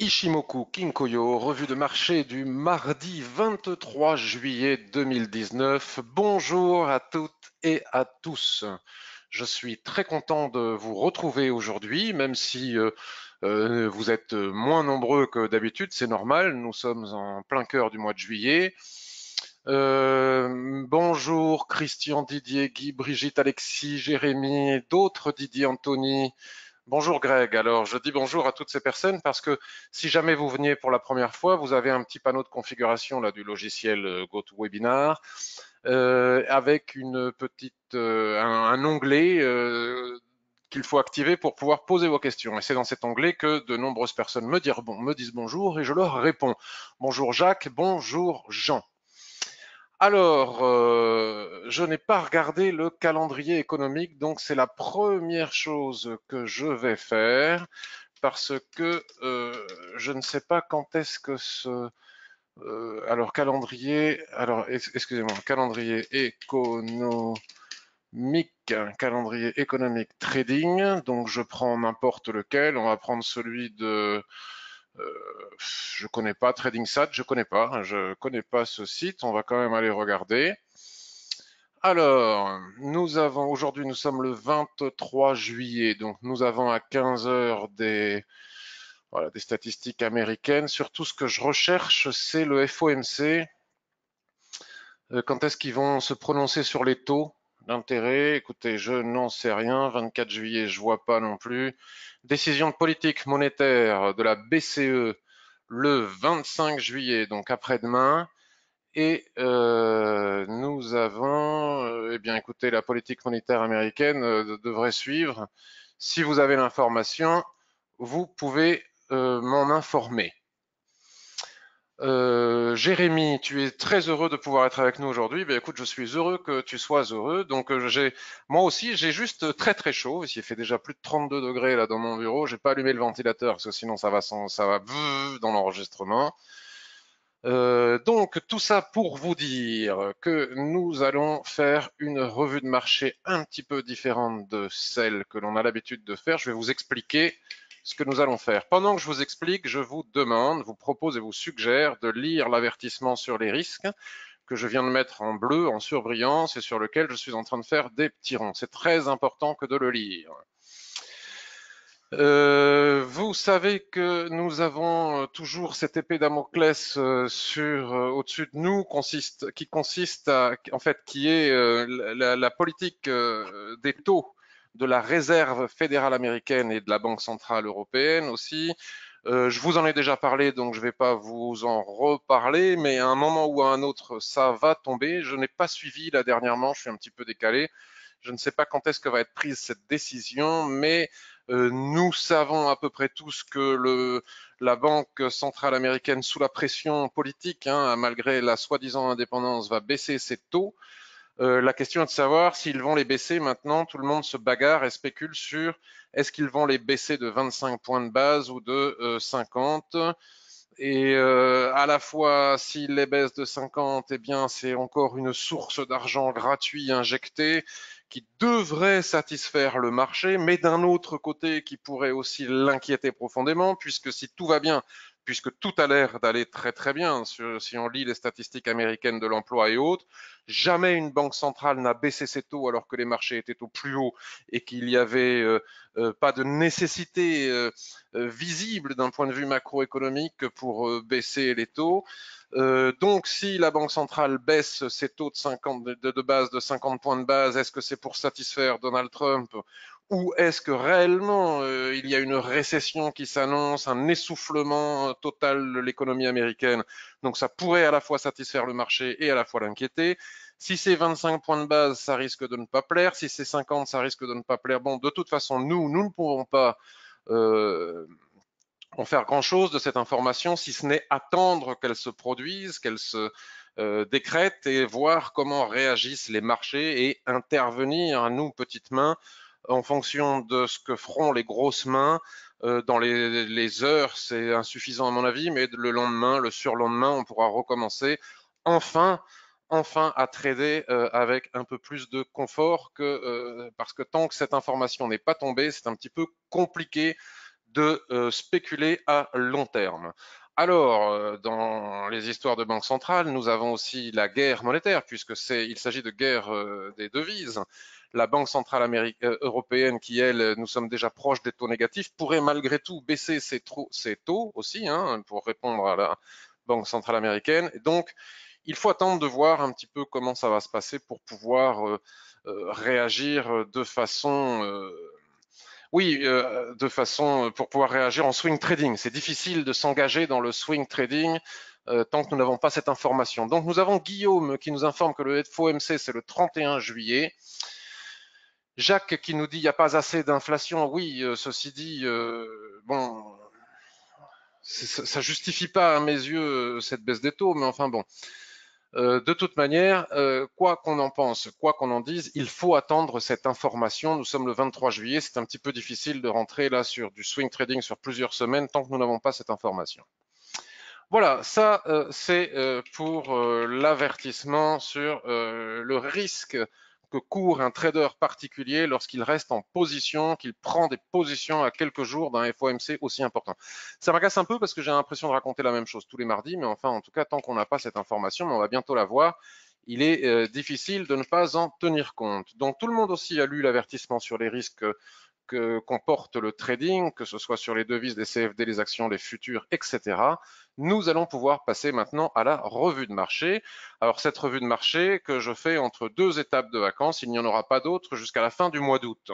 Ishimoku Kinkoyo, revue de marché du mardi 23 juillet 2019. Bonjour à toutes et à tous. Je suis très content de vous retrouver aujourd'hui, même si euh, euh, vous êtes moins nombreux que d'habitude, c'est normal, nous sommes en plein cœur du mois de juillet. Euh, bonjour Christian, Didier, Guy, Brigitte, Alexis, Jérémy, d'autres Didier, Anthony, Bonjour Greg. Alors, je dis bonjour à toutes ces personnes parce que si jamais vous veniez pour la première fois, vous avez un petit panneau de configuration là du logiciel euh, GoToWebinar euh, avec une petite, euh, un, onglet euh, qu'il faut activer pour pouvoir poser vos questions. Et c'est dans cet onglet que de nombreuses personnes me, dire bon, me disent bonjour et je leur réponds. Bonjour Jacques, bonjour Jean. Alors, euh, je n'ai pas regardé le calendrier économique, donc c'est la première chose que je vais faire parce que euh, je ne sais pas quand est-ce que ce euh, alors calendrier alors excusez-moi calendrier économique calendrier économique trading donc je prends n'importe lequel on va prendre celui de euh, je connais pas TradingSat, je connais pas, hein, je connais pas ce site. On va quand même aller regarder. Alors, nous avons aujourd'hui, nous sommes le 23 juillet, donc nous avons à 15 heures des, des statistiques américaines. Surtout, ce que je recherche, c'est le FOMC. Euh, quand est-ce qu'ils vont se prononcer sur les taux L'intérêt, écoutez, je n'en sais rien. 24 juillet, je vois pas non plus. Décision de politique monétaire de la BCE le 25 juillet, donc après-demain. Et euh, nous avons, euh, eh bien, écoutez, la politique monétaire américaine euh, devrait suivre. Si vous avez l'information, vous pouvez m'en informer. Euh, Jérémy, tu es très heureux de pouvoir être avec nous aujourd'hui. Ben, écoute, je suis heureux que tu sois heureux. Donc euh, j'ai, moi aussi, j'ai juste très très chaud. Il fait déjà plus de 32 degrés là dans mon bureau. J'ai pas allumé le ventilateur parce que sinon ça va ça va dans l'enregistrement. donc tout ça pour vous dire que nous allons faire une revue de marché un petit peu différente de celle que l'on a l'habitude de faire. Je vais vous expliquer ce que nous allons faire. Pendant que je vous explique, je vous demande, vous propose et vous suggère de lire l'avertissement sur les risques que je viens de mettre en bleu, en surbrillance, et sur lequel je suis en train de faire des petits ronds. C'est très important que de le lire. Euh, vous savez que nous avons euh, toujours cette épée Damoclès euh, sur au-dessus de nous consiste, qui consiste à en fait qui est la, politique des taux de la Réserve fédérale américaine et de la Banque centrale européenne aussi. Euh, je vous en ai déjà parlé, donc je ne vais pas vous en reparler, mais à un moment ou à un autre, ça va tomber. Je n'ai pas suivi la dernièrement, je suis un petit peu décalé. Je ne sais pas quand est-ce que va être prise cette décision, mais euh, nous savons à peu près tous que la Banque centrale américaine, sous la pression politique, hein, malgré la soi-disant indépendance, va baisser ses taux. Euh, la question est de savoir s'ils vont les baisser maintenant. Tout le monde se bagarre et spécule sur est-ce qu'ils vont les baisser de 25 points de base ou de 50. Euh, et euh, à la fois, s'ils les baissent de 50, eh bien, c'est encore une source d'argent gratuit injecté qui devrait satisfaire le marché, mais d'un autre côté qui pourrait aussi l'inquiéter profondément, puisque si tout va bien, puisque tout a l'air d'aller très très bien si on lit les statistiques américaines de l'emploi et autres. Jamais une banque centrale n'a baissé ses taux alors que les marchés étaient au plus haut et qu'il n'y avait euh, euh, pas de nécessité euh, visible d'un point de vue macroéconomique pour baisser les taux. donc, si la Banque centrale baisse ses taux de base de 50 points de base, est-ce que c'est pour satisfaire Donald Trump ou est-ce que réellement euh, il y a une récession qui s'annonce, un essoufflement euh, total de l'économie américaine Donc ça pourrait à la fois satisfaire le marché et à la fois l'inquiéter. Si c'est 25 points de base, ça risque de ne pas plaire. Si c'est 50, ça risque de ne pas plaire. Bon, de toute façon, nous, nous ne pouvons pas euh, en faire grand-chose de cette information, si ce n'est attendre qu'elle se produise, qu'elle se décrète et voir comment réagissent les marchés et intervenir à nous, petites mains, en fonction de ce que feront les grosses mains. Euh, dans les, heures, c'est insuffisant à mon avis, mais le lendemain, le surlendemain, on pourra recommencer enfin enfin à trader euh, avec un peu plus de confort euh, parce que tant que cette information n'est pas tombée, c'est un petit peu compliqué de spéculer à long terme. Alors, dans les histoires de banque centrales, nous avons aussi la guerre monétaire, puisque c'est, il s'agit de guerre des devises la Banque centrale euh, européenne, qui elle, euh, nous sommes déjà proches des taux négatifs, pourrait malgré tout baisser ses, taux, aussi, hein, pour répondre à la Banque centrale américaine. Et donc, il faut attendre de voir un petit peu comment ça va se passer pour pouvoir euh, réagir de façon... oui, de façon pour pouvoir réagir en swing trading. C'est difficile de s'engager dans le swing trading tant que nous n'avons pas cette information. Donc nous avons Guillaume qui nous informe que le FOMC c'est le 31 juillet. Jacques qui nous dit il n'y a pas assez d'inflation. Oui, euh, ceci dit, euh, bon, ça justifie pas à mes yeux euh, cette baisse des taux, mais enfin bon. de toute manière, quoi qu'on en pense, quoi qu'on en dise, il faut attendre cette information. Nous sommes le 23 juillet, c'est un petit peu difficile de rentrer là sur du swing trading sur plusieurs semaines tant que nous n'avons pas cette information. Voilà, ça c'est pour l'avertissement sur le risque court un trader particulier lorsqu'il reste en position, qu'il prend des positions à quelques jours d'un FOMC aussi important. Ça m'agace un peu parce que j'ai l'impression de raconter la même chose tous les mardis, mais enfin, en tout cas, tant qu'on n'a pas cette information, mais on va bientôt la voir, il est euh, difficile de ne pas en tenir compte. Donc tout le monde aussi a lu l'avertissement sur les risques euh, que comporte le trading, que ce soit sur les devises, les CFD, les actions, les futurs, etc., nous allons pouvoir passer maintenant à la revue de marché. Alors cette revue de marché que je fais entre deux étapes de vacances, il n'y en aura pas d'autres jusqu'à la fin du mois d'août.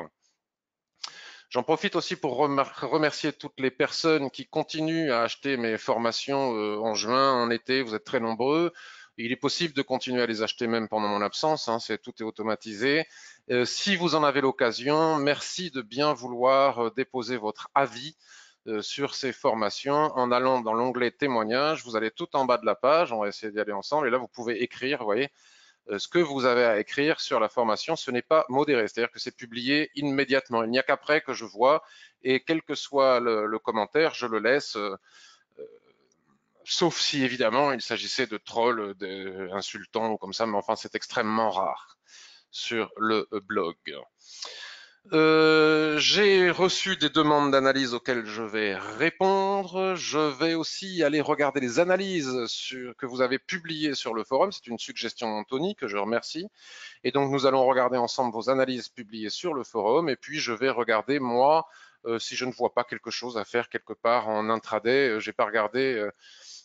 J'en profite aussi pour remercier toutes les personnes qui continuent à acheter mes formations euh, en juin, en été. Vous êtes très nombreux il est possible de continuer à les acheter même pendant mon absence, hein, tout est automatisé. Euh, si vous en avez l'occasion, merci de bien vouloir euh, déposer votre avis euh, sur ces formations en allant dans l'onglet témoignage. Vous allez tout en bas de la page, on va essayer d'y aller ensemble. Et là, vous pouvez écrire, voyez, ce que vous avez à écrire sur la formation, ce n'est pas modéré, c'est-à-dire que c'est publié immédiatement. Il n'y a qu'après que je vois et quel que soit le commentaire, je le laisse sauf si évidemment il s'agissait de trolls d'insultants ou comme ça, mais enfin c'est extrêmement rare sur le blog. Euh, j'ai reçu des demandes d'analyse auxquelles je vais répondre. Je vais aussi aller regarder les analyses que vous avez publiées sur le forum. C'est une suggestion d'Anthony que je remercie. Et donc nous allons regarder ensemble vos analyses publiées sur le forum. Et puis je vais regarder moi euh, si je ne vois pas quelque chose à faire quelque part en intraday. Euh, j'ai pas regardé.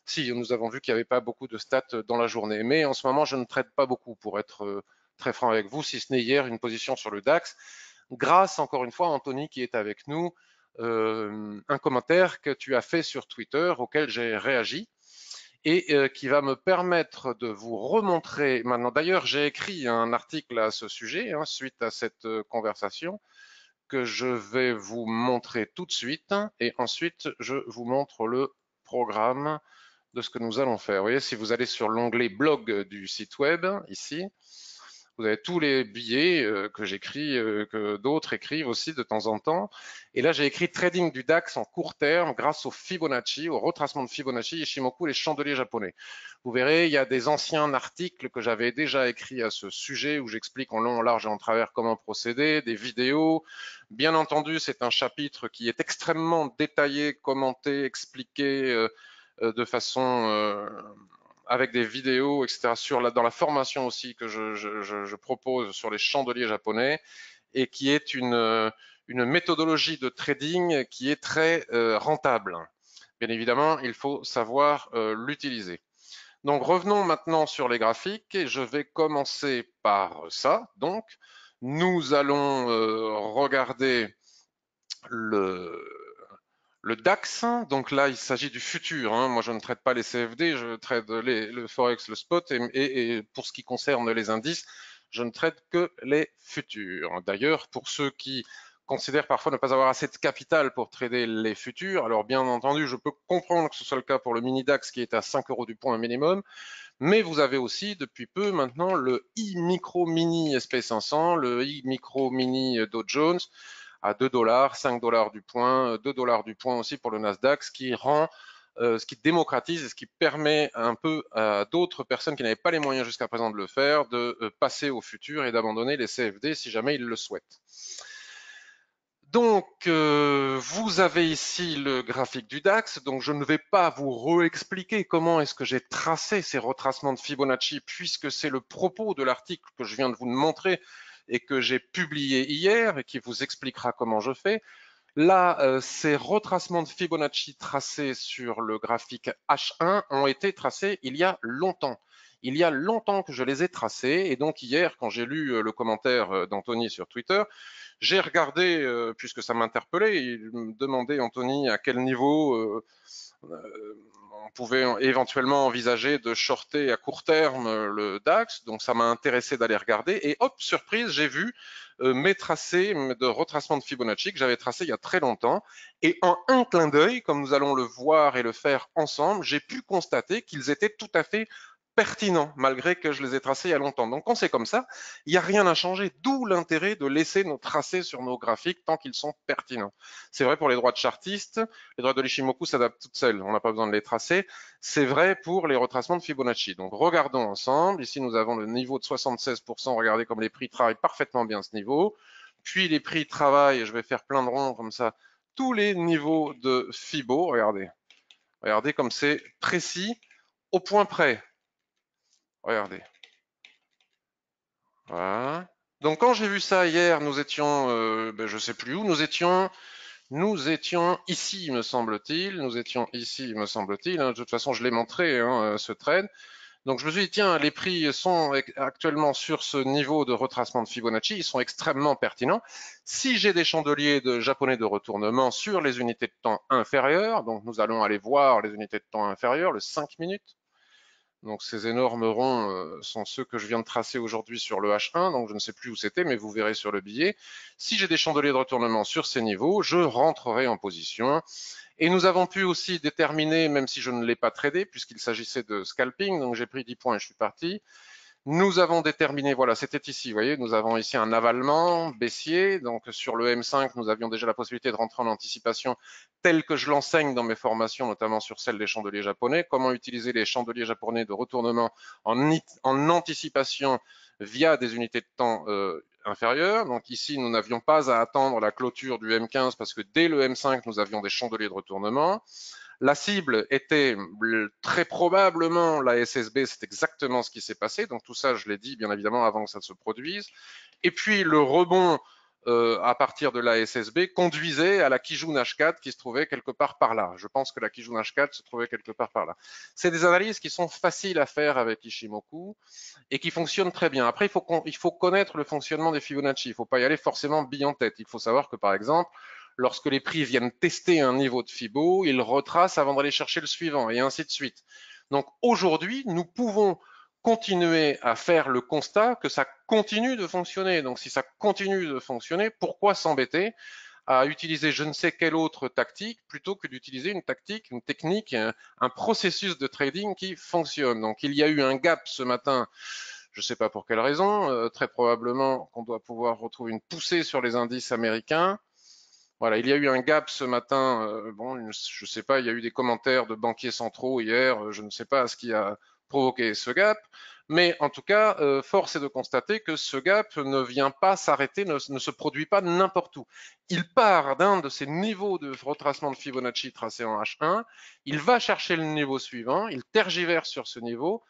Si, nous avons vu qu'il n'y avait pas beaucoup de stats euh, dans la journée. Mais en ce moment, je ne traite pas beaucoup, pour être euh, très franc avec vous, si ce n'est hier une position sur le DAX. Grâce, encore une fois, à Anthony qui est avec nous, euh, un commentaire que tu as fait sur Twitter auquel j'ai réagi et qui va me permettre de vous remontrer maintenant. D'ailleurs, j'ai écrit un article à ce sujet, hein, suite à cette conversation, que je vais vous montrer tout de suite. Et ensuite, je vous montre le programme de ce que nous allons faire. Vous voyez, si vous allez sur l'onglet blog euh, du site web, hein, ici, vous avez tous les billets euh, que j'écris, euh, que d'autres écrivent aussi de temps en temps. Et là, j'ai écrit trading du DAX en court terme grâce au Fibonacci, au retracement de Fibonacci, Ishimoku, les chandeliers japonais. Vous verrez, il y a des anciens articles que j'avais déjà écrits à ce sujet où j'explique en long, en large et en travers comment procéder, des vidéos. Bien entendu, c'est un chapitre qui est extrêmement détaillé, commenté, expliqué. Euh, de façon euh, avec des vidéos, etc. Sur dans la formation aussi que je, propose sur les chandeliers japonais et qui est une, euh, une méthodologie de trading qui est très rentable. Bien évidemment, il faut savoir l'utiliser. Donc revenons maintenant sur les graphiques et je vais commencer par ça. Donc nous allons regarder le, le DAX, donc là, il s'agit du futur. Hein. Moi, je ne traite pas les CFD, je traite le Forex, le spot. Et, pour ce qui concerne les indices, je ne traite que les futurs. D'ailleurs, pour ceux qui considèrent parfois ne pas avoir assez de capital pour trader les futurs, alors bien entendu, je peux comprendre que ce soit le cas pour le mini DAX qui est à 5 euros du point minimum. Mais vous avez aussi depuis peu maintenant le i-micro mini SP500, le i-micro mini Dow Jones à 2 dollars, 5 dollars du point, 2 euh, dollars du point aussi pour le Nasdaq, ce qui rend euh, ce qui démocratise et ce qui permet un peu à d'autres personnes qui n'avaient pas les moyens jusqu'à présent de le faire de euh, passer au futur et d'abandonner les CFD si jamais ils le souhaitent. Donc, vous avez ici le graphique du DAX. Donc, je ne vais pas vous réexpliquer comment est-ce que j'ai tracé ces retracements de Fibonacci, puisque c'est le propos de l'article que je viens de vous montrer et que j'ai publié hier et qui vous expliquera comment je fais. Là, euh, ces retracements de Fibonacci tracés sur le graphique H1 ont été tracés il y a longtemps. Il y a longtemps que je les ai tracés et donc hier, quand j'ai lu euh, le commentaire euh, d'Anthony sur Twitter, j'ai regardé, puisque ça m'interpellait, il me demandait, Anthony, à quel niveau... Euh, on pouvait éventuellement envisager de shorter à court terme euh, le DAX, donc ça m'a intéressé d'aller regarder. Et hop, surprise, j'ai vu euh, mes tracés de retracement de Fibonacci que j'avais tracés il y a très longtemps. Et en un clin d'œil, comme nous allons le voir et le faire ensemble, j'ai pu constater qu'ils étaient tout à fait pertinents, malgré que je les ai tracés il y a longtemps. Donc quand c'est comme ça, il n'y a rien à changer, d'où l'intérêt de laisser nos tracés sur nos graphiques tant qu'ils sont pertinents. C'est vrai pour les droits de chartistes, les droits de l'Ishimoku s'adaptent toutes seules, on n'a pas besoin de les tracer. C'est vrai pour les retracements de Fibonacci. Donc regardons ensemble, ici nous avons le niveau de 76%, regardez comme les prix travaillent parfaitement bien ce niveau. Puis les prix travaillent, je vais faire plein de ronds comme ça, tous les niveaux de Fibo, regardez. Regardez comme c'est précis au point près. Regardez. Voilà. Donc quand j'ai vu ça hier, nous étions, euh, ben, je ne sais plus où, nous étions, nous étions ici, me semble-t-il, nous étions ici, me semble-t-il. Hein. De toute façon, je l'ai montré hein, euh, ce trade. Donc je me suis dit tiens, les prix sont actuellement sur ce niveau de retracement de Fibonacci, ils sont extrêmement pertinents. Si j'ai des chandeliers de japonais de retournement sur les unités de temps inférieures, donc nous allons aller voir les unités de temps inférieures, le 5 minutes, donc ces énormes ronds euh, sont ceux que je viens de tracer aujourd'hui sur le H1, donc je ne sais plus où c'était, mais vous verrez sur le billet. Si j'ai des chandeliers de retournement sur ces niveaux, je rentrerai en position. Et nous avons pu aussi déterminer, même si je ne l'ai pas tradé, puisqu'il s'agissait de scalping, donc j'ai pris 10 points et je suis parti, nous avons déterminé, voilà, c'était ici, vous voyez, nous avons ici un avalement baissier. Donc sur le M5, nous avions déjà la possibilité de rentrer en anticipation tel que je l'enseigne dans mes formations, notamment sur celle des chandeliers japonais. Comment utiliser les chandeliers japonais de retournement en, anticipation via des unités de temps euh, inférieures. Donc ici, nous n'avions pas à attendre la clôture du M15 parce que dès le M5, nous avions des chandeliers de retournement. La cible était très probablement la SSB, c'est exactement ce qui s'est passé. Donc tout ça, je l'ai dit bien évidemment avant que ça se produise. Et puis le rebond euh, à partir de la SSB conduisait à la Kijun H4 qui se trouvait quelque part par là. Je pense que la Kijun H4 se trouvait quelque part par là. C'est des analyses qui sont faciles à faire avec Ishimoku et qui fonctionnent très bien. Après, il faut, il faut connaître le fonctionnement des Fibonacci. Il ne faut pas y aller forcément bille en tête. Il faut savoir que, par exemple, Lorsque les prix viennent tester un niveau de FIBO, ils retracent avant d'aller chercher le suivant et ainsi de suite. Donc aujourd'hui, nous pouvons continuer à faire le constat que ça continue de fonctionner. Donc si ça continue de fonctionner, pourquoi s'embêter à utiliser je ne sais quelle autre tactique plutôt que d'utiliser une tactique, une technique, un, processus de trading qui fonctionne. Donc il y a eu un gap ce matin, je ne sais pas pour quelle raison, euh, très probablement qu'on doit pouvoir retrouver une poussée sur les indices américains. Voilà, il y a eu un gap ce matin. Euh, bon, je ne sais pas, il y a eu des commentaires de banquiers centraux hier. Euh, je ne sais pas ce qui a provoqué ce gap. Mais en tout cas, euh, force est de constater que ce gap ne vient pas s'arrêter, ne, ne, se produit pas n'importe où. Il part d'un de ces niveaux de retracement de Fibonacci tracé en H1, il va chercher le niveau suivant, il tergiverse sur ce niveau,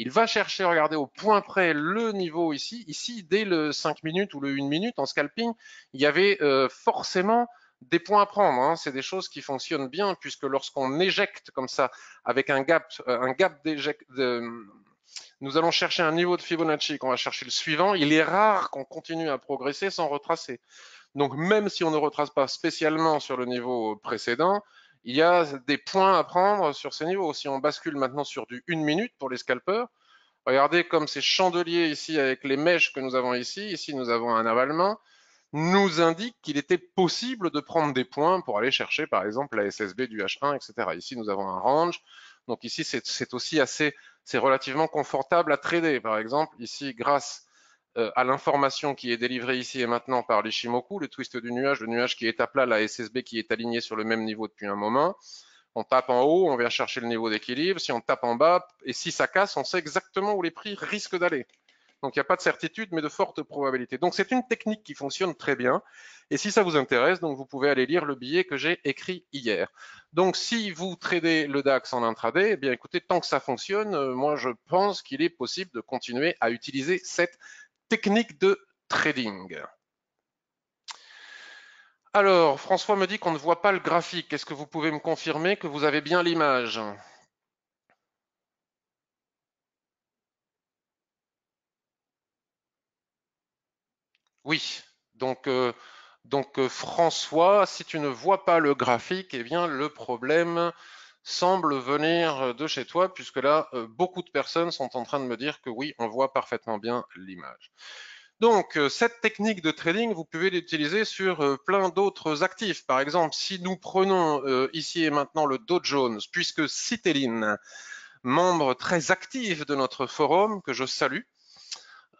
il va chercher, regarder au point près le niveau ici. Ici, dès le 5 minutes ou le 1 minute en scalping, il y avait euh, forcément des points à prendre. Hein. C'est des choses qui fonctionnent bien puisque lorsqu'on éjecte comme ça avec un gap, euh, un gap nous allons chercher un niveau de Fibonacci, qu'on va chercher le suivant. Il est rare qu'on continue à progresser sans retracer. Donc même si on ne retrace pas spécialement sur le niveau précédent, il y a des points à prendre sur ces niveaux. Si on bascule maintenant sur du 1 minute pour les scalpers, regardez comme ces chandeliers ici avec les mèches que nous avons ici, ici nous avons un avalement, nous indique qu'il était possible de prendre des points pour aller chercher par exemple la SSB du H1, etc. Ici nous avons un range, donc ici c'est aussi assez, c'est relativement confortable à trader. Par exemple ici grâce euh, à l'information qui est délivrée ici et maintenant par l'Ishimoku, le twist du nuage, le nuage qui est à plat, la SSB qui est alignée sur le même niveau depuis un moment. On tape en haut, on vient chercher le niveau d'équilibre. Si on tape en bas, et si ça casse, on sait exactement où les prix risquent d'aller. Donc il n'y a pas de certitude, mais de fortes probabilité. Donc c'est une technique qui fonctionne très bien. Et si ça vous intéresse, donc vous pouvez aller lire le billet que j'ai écrit hier. Donc si vous tradez le DAX en intraday, eh bien écoutez, tant que ça fonctionne, euh, moi je pense qu'il est possible de continuer à utiliser cette technique de trading. Alors, François me dit qu'on ne voit pas le graphique. Est-ce que vous pouvez me confirmer que vous avez bien l'image Oui, donc, euh, euh, François, si tu ne vois pas le graphique, eh bien le problème semble venir euh, de chez toi, puisque là, euh, beaucoup de personnes sont en train de me dire que oui, on voit parfaitement bien l'image. Donc, euh, cette technique de trading, vous pouvez l'utiliser sur plein d'autres actifs. Par exemple, si nous prenons ici et maintenant le Dow Jones, puisque Citeline, membre très actif de notre forum, que je salue,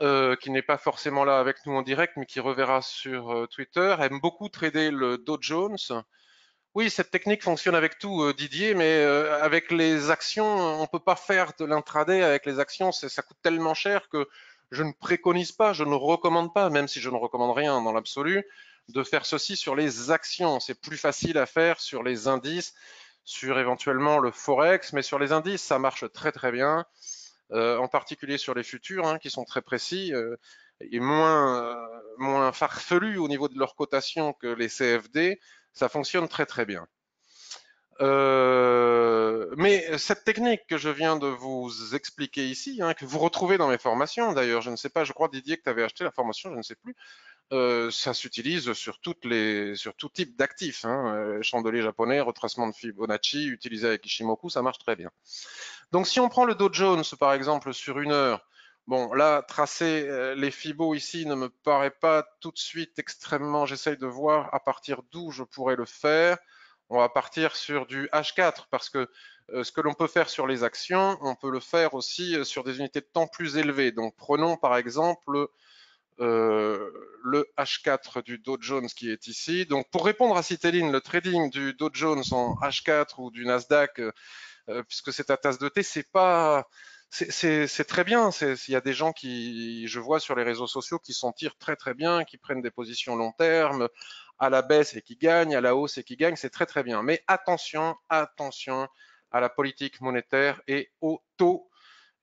qui n'est pas forcément là avec nous en direct, mais qui reverra sur Twitter, aime beaucoup trader le Dow Jones. Oui, cette technique fonctionne avec tout, euh, Didier, mais euh, avec les actions, on ne peut pas faire de l'intraday avec les actions, ça coûte tellement cher que je ne préconise pas, je ne recommande pas, même si je ne recommande rien dans l'absolu, de faire ceci sur les actions. C'est plus facile à faire sur les indices, sur éventuellement le forex, mais sur les indices, ça marche très très bien, euh, en particulier sur les futurs, hein, qui sont très précis. et moins, moins farfelus au niveau de leur cotation que les CFD, ça fonctionne très très bien. Euh, mais cette technique que je viens de vous expliquer ici, hein, que vous retrouvez dans mes formations d'ailleurs, je ne sais pas, je crois Didier que tu avais acheté la formation, je ne sais plus, euh, ça s'utilise sur, toutes les, sur tout type d'actifs. Hein, euh, chandelier japonais, retracement de Fibonacci, utilisé avec Ishimoku, ça marche très bien. Donc si on prend le Dow Jones par exemple sur une heure, Bon, là, tracer euh, les FIBO ici ne me paraît pas tout de suite extrêmement. J'essaye de voir à partir d'où je pourrais le faire. On va partir sur du H4 parce que euh, ce que l'on peut faire sur les actions, on peut le faire aussi euh, sur des unités de temps plus élevées. Donc, prenons par exemple le H4 du Dow Jones qui est ici. Donc, pour répondre à Citeline, le trading du Dow Jones en H4 ou du Nasdaq, puisque c'est à tasse de thé, c'est pas c'est très bien. Il y a des gens qui, je vois sur les réseaux sociaux, qui s'en tirent très très bien, qui prennent des positions long terme, à la baisse et qui gagnent, à la hausse et qui gagnent, c'est très très bien. Mais attention, attention à la politique monétaire et au taux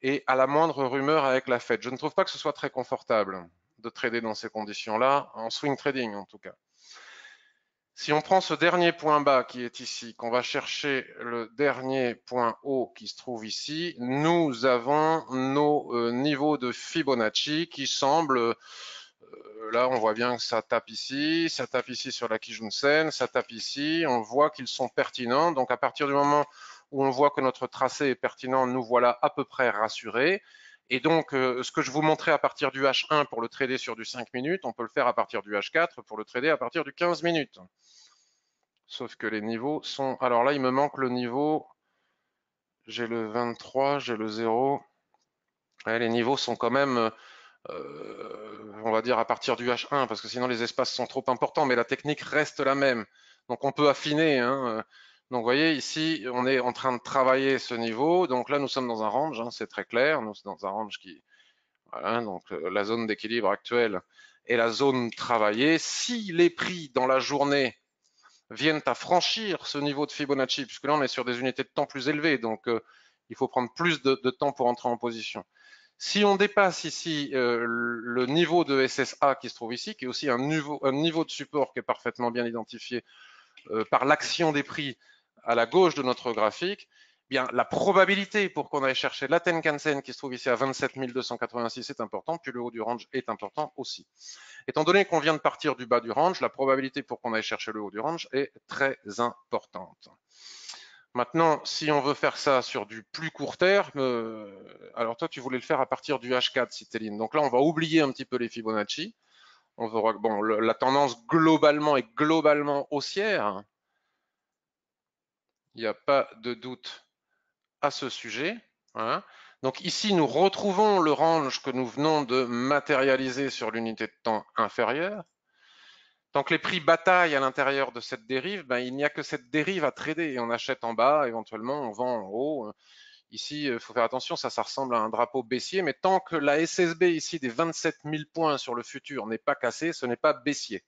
et à la moindre rumeur avec la Fed. Je ne trouve pas que ce soit très confortable de trader dans ces conditions-là, en swing trading en tout cas. Si on prend ce dernier point bas qui est ici, qu'on va chercher le dernier point haut qui se trouve ici, nous avons nos euh, niveaux de Fibonacci qui semblent, euh, là on voit bien que ça tape ici, ça tape ici sur la Kijunsen, ça tape ici, on voit qu'ils sont pertinents. Donc à partir du moment où on voit que notre tracé est pertinent, nous voilà à peu près rassurés. Et donc, euh, ce que je vous montrais à partir du H1 pour le trader sur du 5 minutes, on peut le faire à partir du H4 pour le trader à partir du 15 minutes. Sauf que les niveaux sont... Alors là, il me manque le niveau. J'ai le 23, j'ai le 0. les niveaux sont quand même... Euh, on va dire à partir du H1, parce que sinon les espaces sont trop importants, mais la technique reste la même. Donc on peut affiner. Hein, euh, donc, vous voyez, ici, on est en train de travailler ce niveau. Donc là, nous sommes dans un range, hein, c'est très clair. Nous sommes dans un range qui... Voilà, donc euh, la zone d'équilibre actuelle est la zone travaillée. Si les prix dans la journée viennent à franchir ce niveau de Fibonacci, puisque là, on est sur des unités de temps plus élevées, donc euh, il faut prendre plus de, temps pour entrer en position. Si on dépasse ici euh, le niveau de SSA qui se trouve ici, qui est aussi un niveau, un niveau de support qui est parfaitement bien identifié par l'action des prix, à la gauche de notre graphique, eh bien la probabilité pour qu'on aille chercher la tenkan qui se trouve ici à 27 286 est importante, puis le haut du range est important aussi. Étant donné qu'on vient de partir du bas du range, la probabilité pour qu'on aille chercher le haut du range est très importante. Maintenant, si on veut faire ça sur du plus court terme, euh, alors toi, tu voulais le faire à partir du H4, Citéline. Donc là, on va oublier un petit peu les Fibonacci. On verra que bon, la tendance globalement est globalement haussière. Hein, il n'y a pas de doute à ce sujet. Hein. Donc ici, nous retrouvons le range que nous venons de matérialiser sur l'unité de temps inférieure. Tant que les prix bataillent à l'intérieur de cette dérive, ben, il n'y a que cette dérive à trader. on achète en bas, éventuellement on vend en haut. Ici, il faut faire attention, ça, ça ressemble à un drapeau baissier. Mais tant que la SSB ici des 27 000 points sur le futur n'est pas cassée, ce n'est pas baissier.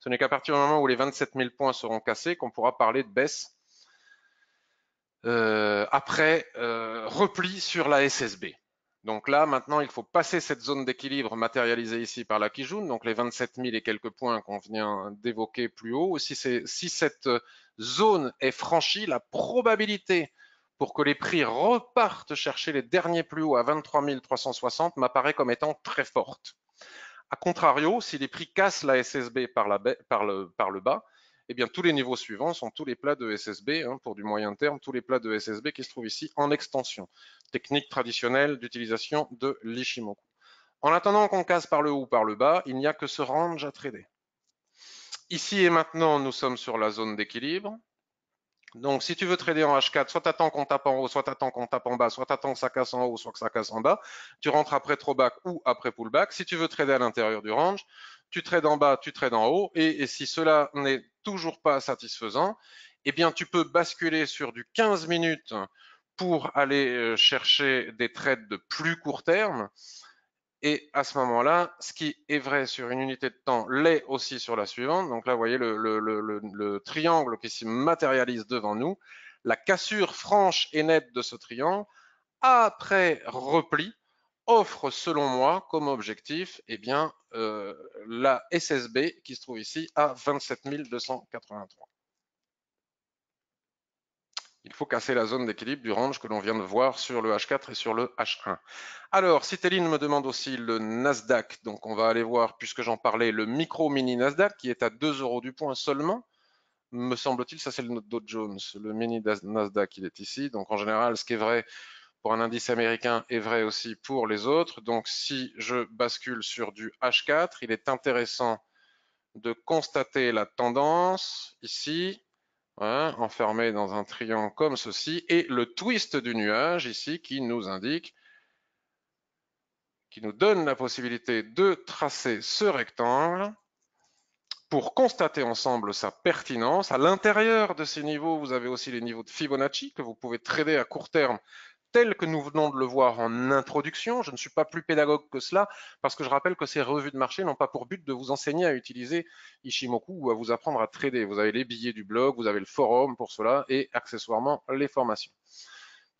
Ce n'est qu'à partir du moment où les 27 000 points seront cassés qu'on pourra parler de baisse euh, après euh, repli sur la SSB. Donc là, maintenant, il faut passer cette zone d'équilibre matérialisée ici par la Kijun, donc les 27 000 et quelques points qu'on vient d'évoquer plus haut. Si, si, cette zone est franchie, la probabilité pour que les prix repartent chercher les derniers plus hauts à 23 360 m'apparaît comme étant très forte. A contrario, si les prix cassent la SSB par, par, le, par le bas, eh bien, tous les niveaux suivants sont tous les plats de SSB, hein, pour du moyen terme, tous les plats de SSB qui se trouvent ici en extension. Technique traditionnelle d'utilisation de l'Ishimoku. En attendant qu'on casse par le haut ou par le bas, il n'y a que ce range à trader. Ici et maintenant, nous sommes sur la zone d'équilibre. Donc, si tu veux trader en H4, soit tu attends qu'on tape en haut, soit tu attends qu'on tape en bas, soit tu attends que ça casse en haut, soit que ça casse en bas. Tu rentres après throwback ou après pullback. Si tu veux trader à l'intérieur du range, tu trades en bas, tu trades en haut. Et, et si cela n'est toujours pas satisfaisant, eh bien, tu peux basculer sur du 15 minutes pour aller euh, chercher des trades de plus court terme. Et à ce moment-là, ce qui est vrai sur une unité de temps l'est aussi sur la suivante. Donc là, vous voyez le, triangle qui se matérialise devant nous. La cassure franche et nette de ce triangle, après repli, offre, selon moi, comme objectif, eh bien, euh, la SSB qui se trouve ici à 27 283. Il faut casser la zone d'équilibre du range que l'on vient de voir sur le H4 et sur le H1. Alors, Citeline me demande aussi le Nasdaq. Donc, on va aller voir, puisque j'en parlais, le micro-mini Nasdaq qui est à 2 euros du point seulement me semble-t-il, ça c'est le Dow Jones. Le mini Nasdaq, il est ici. Donc en général, ce qui est vrai un indice américain est vrai aussi pour les autres. Donc si je bascule sur du H4, il est intéressant de constater la tendance ici, hein, enfermée dans un triangle comme ceci, et le twist du nuage ici qui nous indique, qui nous donne la possibilité de tracer ce rectangle pour constater ensemble sa pertinence. À l'intérieur de ces niveaux, vous avez aussi les niveaux de Fibonacci que vous pouvez trader à court terme tel que nous venons de le voir en introduction. Je ne suis pas plus pédagogue que cela parce que je rappelle que ces revues de marché n'ont pas pour but de vous enseigner à utiliser Ishimoku ou à vous apprendre à trader. Vous avez les billets du blog, vous avez le forum pour cela et accessoirement les formations.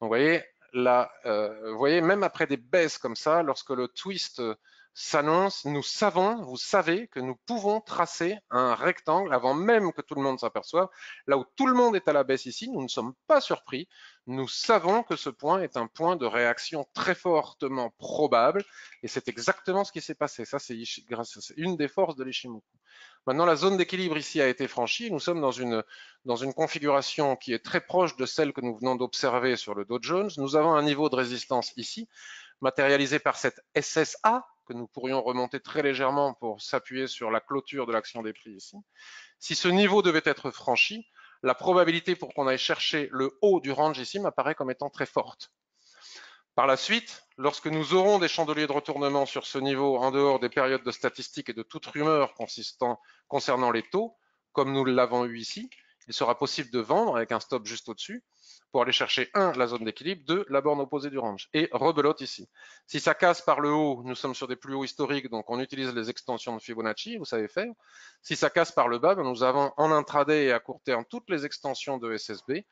Donc vous voyez, euh, vous voyez, même après des baisses comme ça, lorsque le twist euh, s'annonce, nous savons, vous savez que nous pouvons tracer un rectangle avant même que tout le monde s'aperçoive. Là où tout le monde est à la baisse ici, nous ne sommes pas surpris. Nous savons que ce point est un point de réaction très fortement probable. Et c'est exactement ce qui s'est passé. Ça, c'est une des forces de l'Ishimoku. Maintenant, la zone d'équilibre ici a été franchie. Nous sommes dans une, dans une configuration qui est très proche de celle que nous venons d'observer sur le Dow Jones. Nous avons un niveau de résistance ici, matérialisé par cette SSA, que nous pourrions remonter très légèrement pour s'appuyer sur la clôture de l'action des prix ici. Si ce niveau devait être franchi, la probabilité pour qu'on aille chercher le haut du range ici m'apparaît comme étant très forte. Par la suite, lorsque nous aurons des chandeliers de retournement sur ce niveau en dehors des périodes de statistiques et de toute rumeur concernant les taux, comme nous l'avons eu ici, il sera possible de vendre avec un stop juste au-dessus pour aller chercher, un, la zone d'équilibre, deux, la borne opposée du range. Et rebelote ici. Si ça casse par le haut, nous sommes sur des plus hauts historiques, donc on utilise les extensions de Fibonacci, vous savez faire. Si ça casse par le bas, ben, nous avons en intraday et à court terme toutes les extensions de SSB.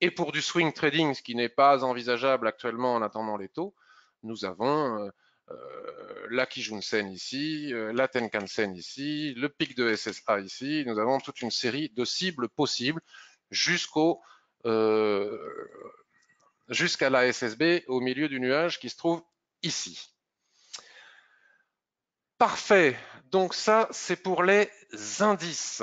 Et pour du swing trading, ce qui n'est pas envisageable actuellement en attendant les taux, nous avons euh, euh, la Kijun-sen ici, euh, la Tenkan-sen ici, le pic de SSA ici. Nous avons toute une série de cibles possibles euh, jusqu'à la SSB au milieu du nuage qui se trouve ici. Parfait. Donc ça, c'est pour les indices.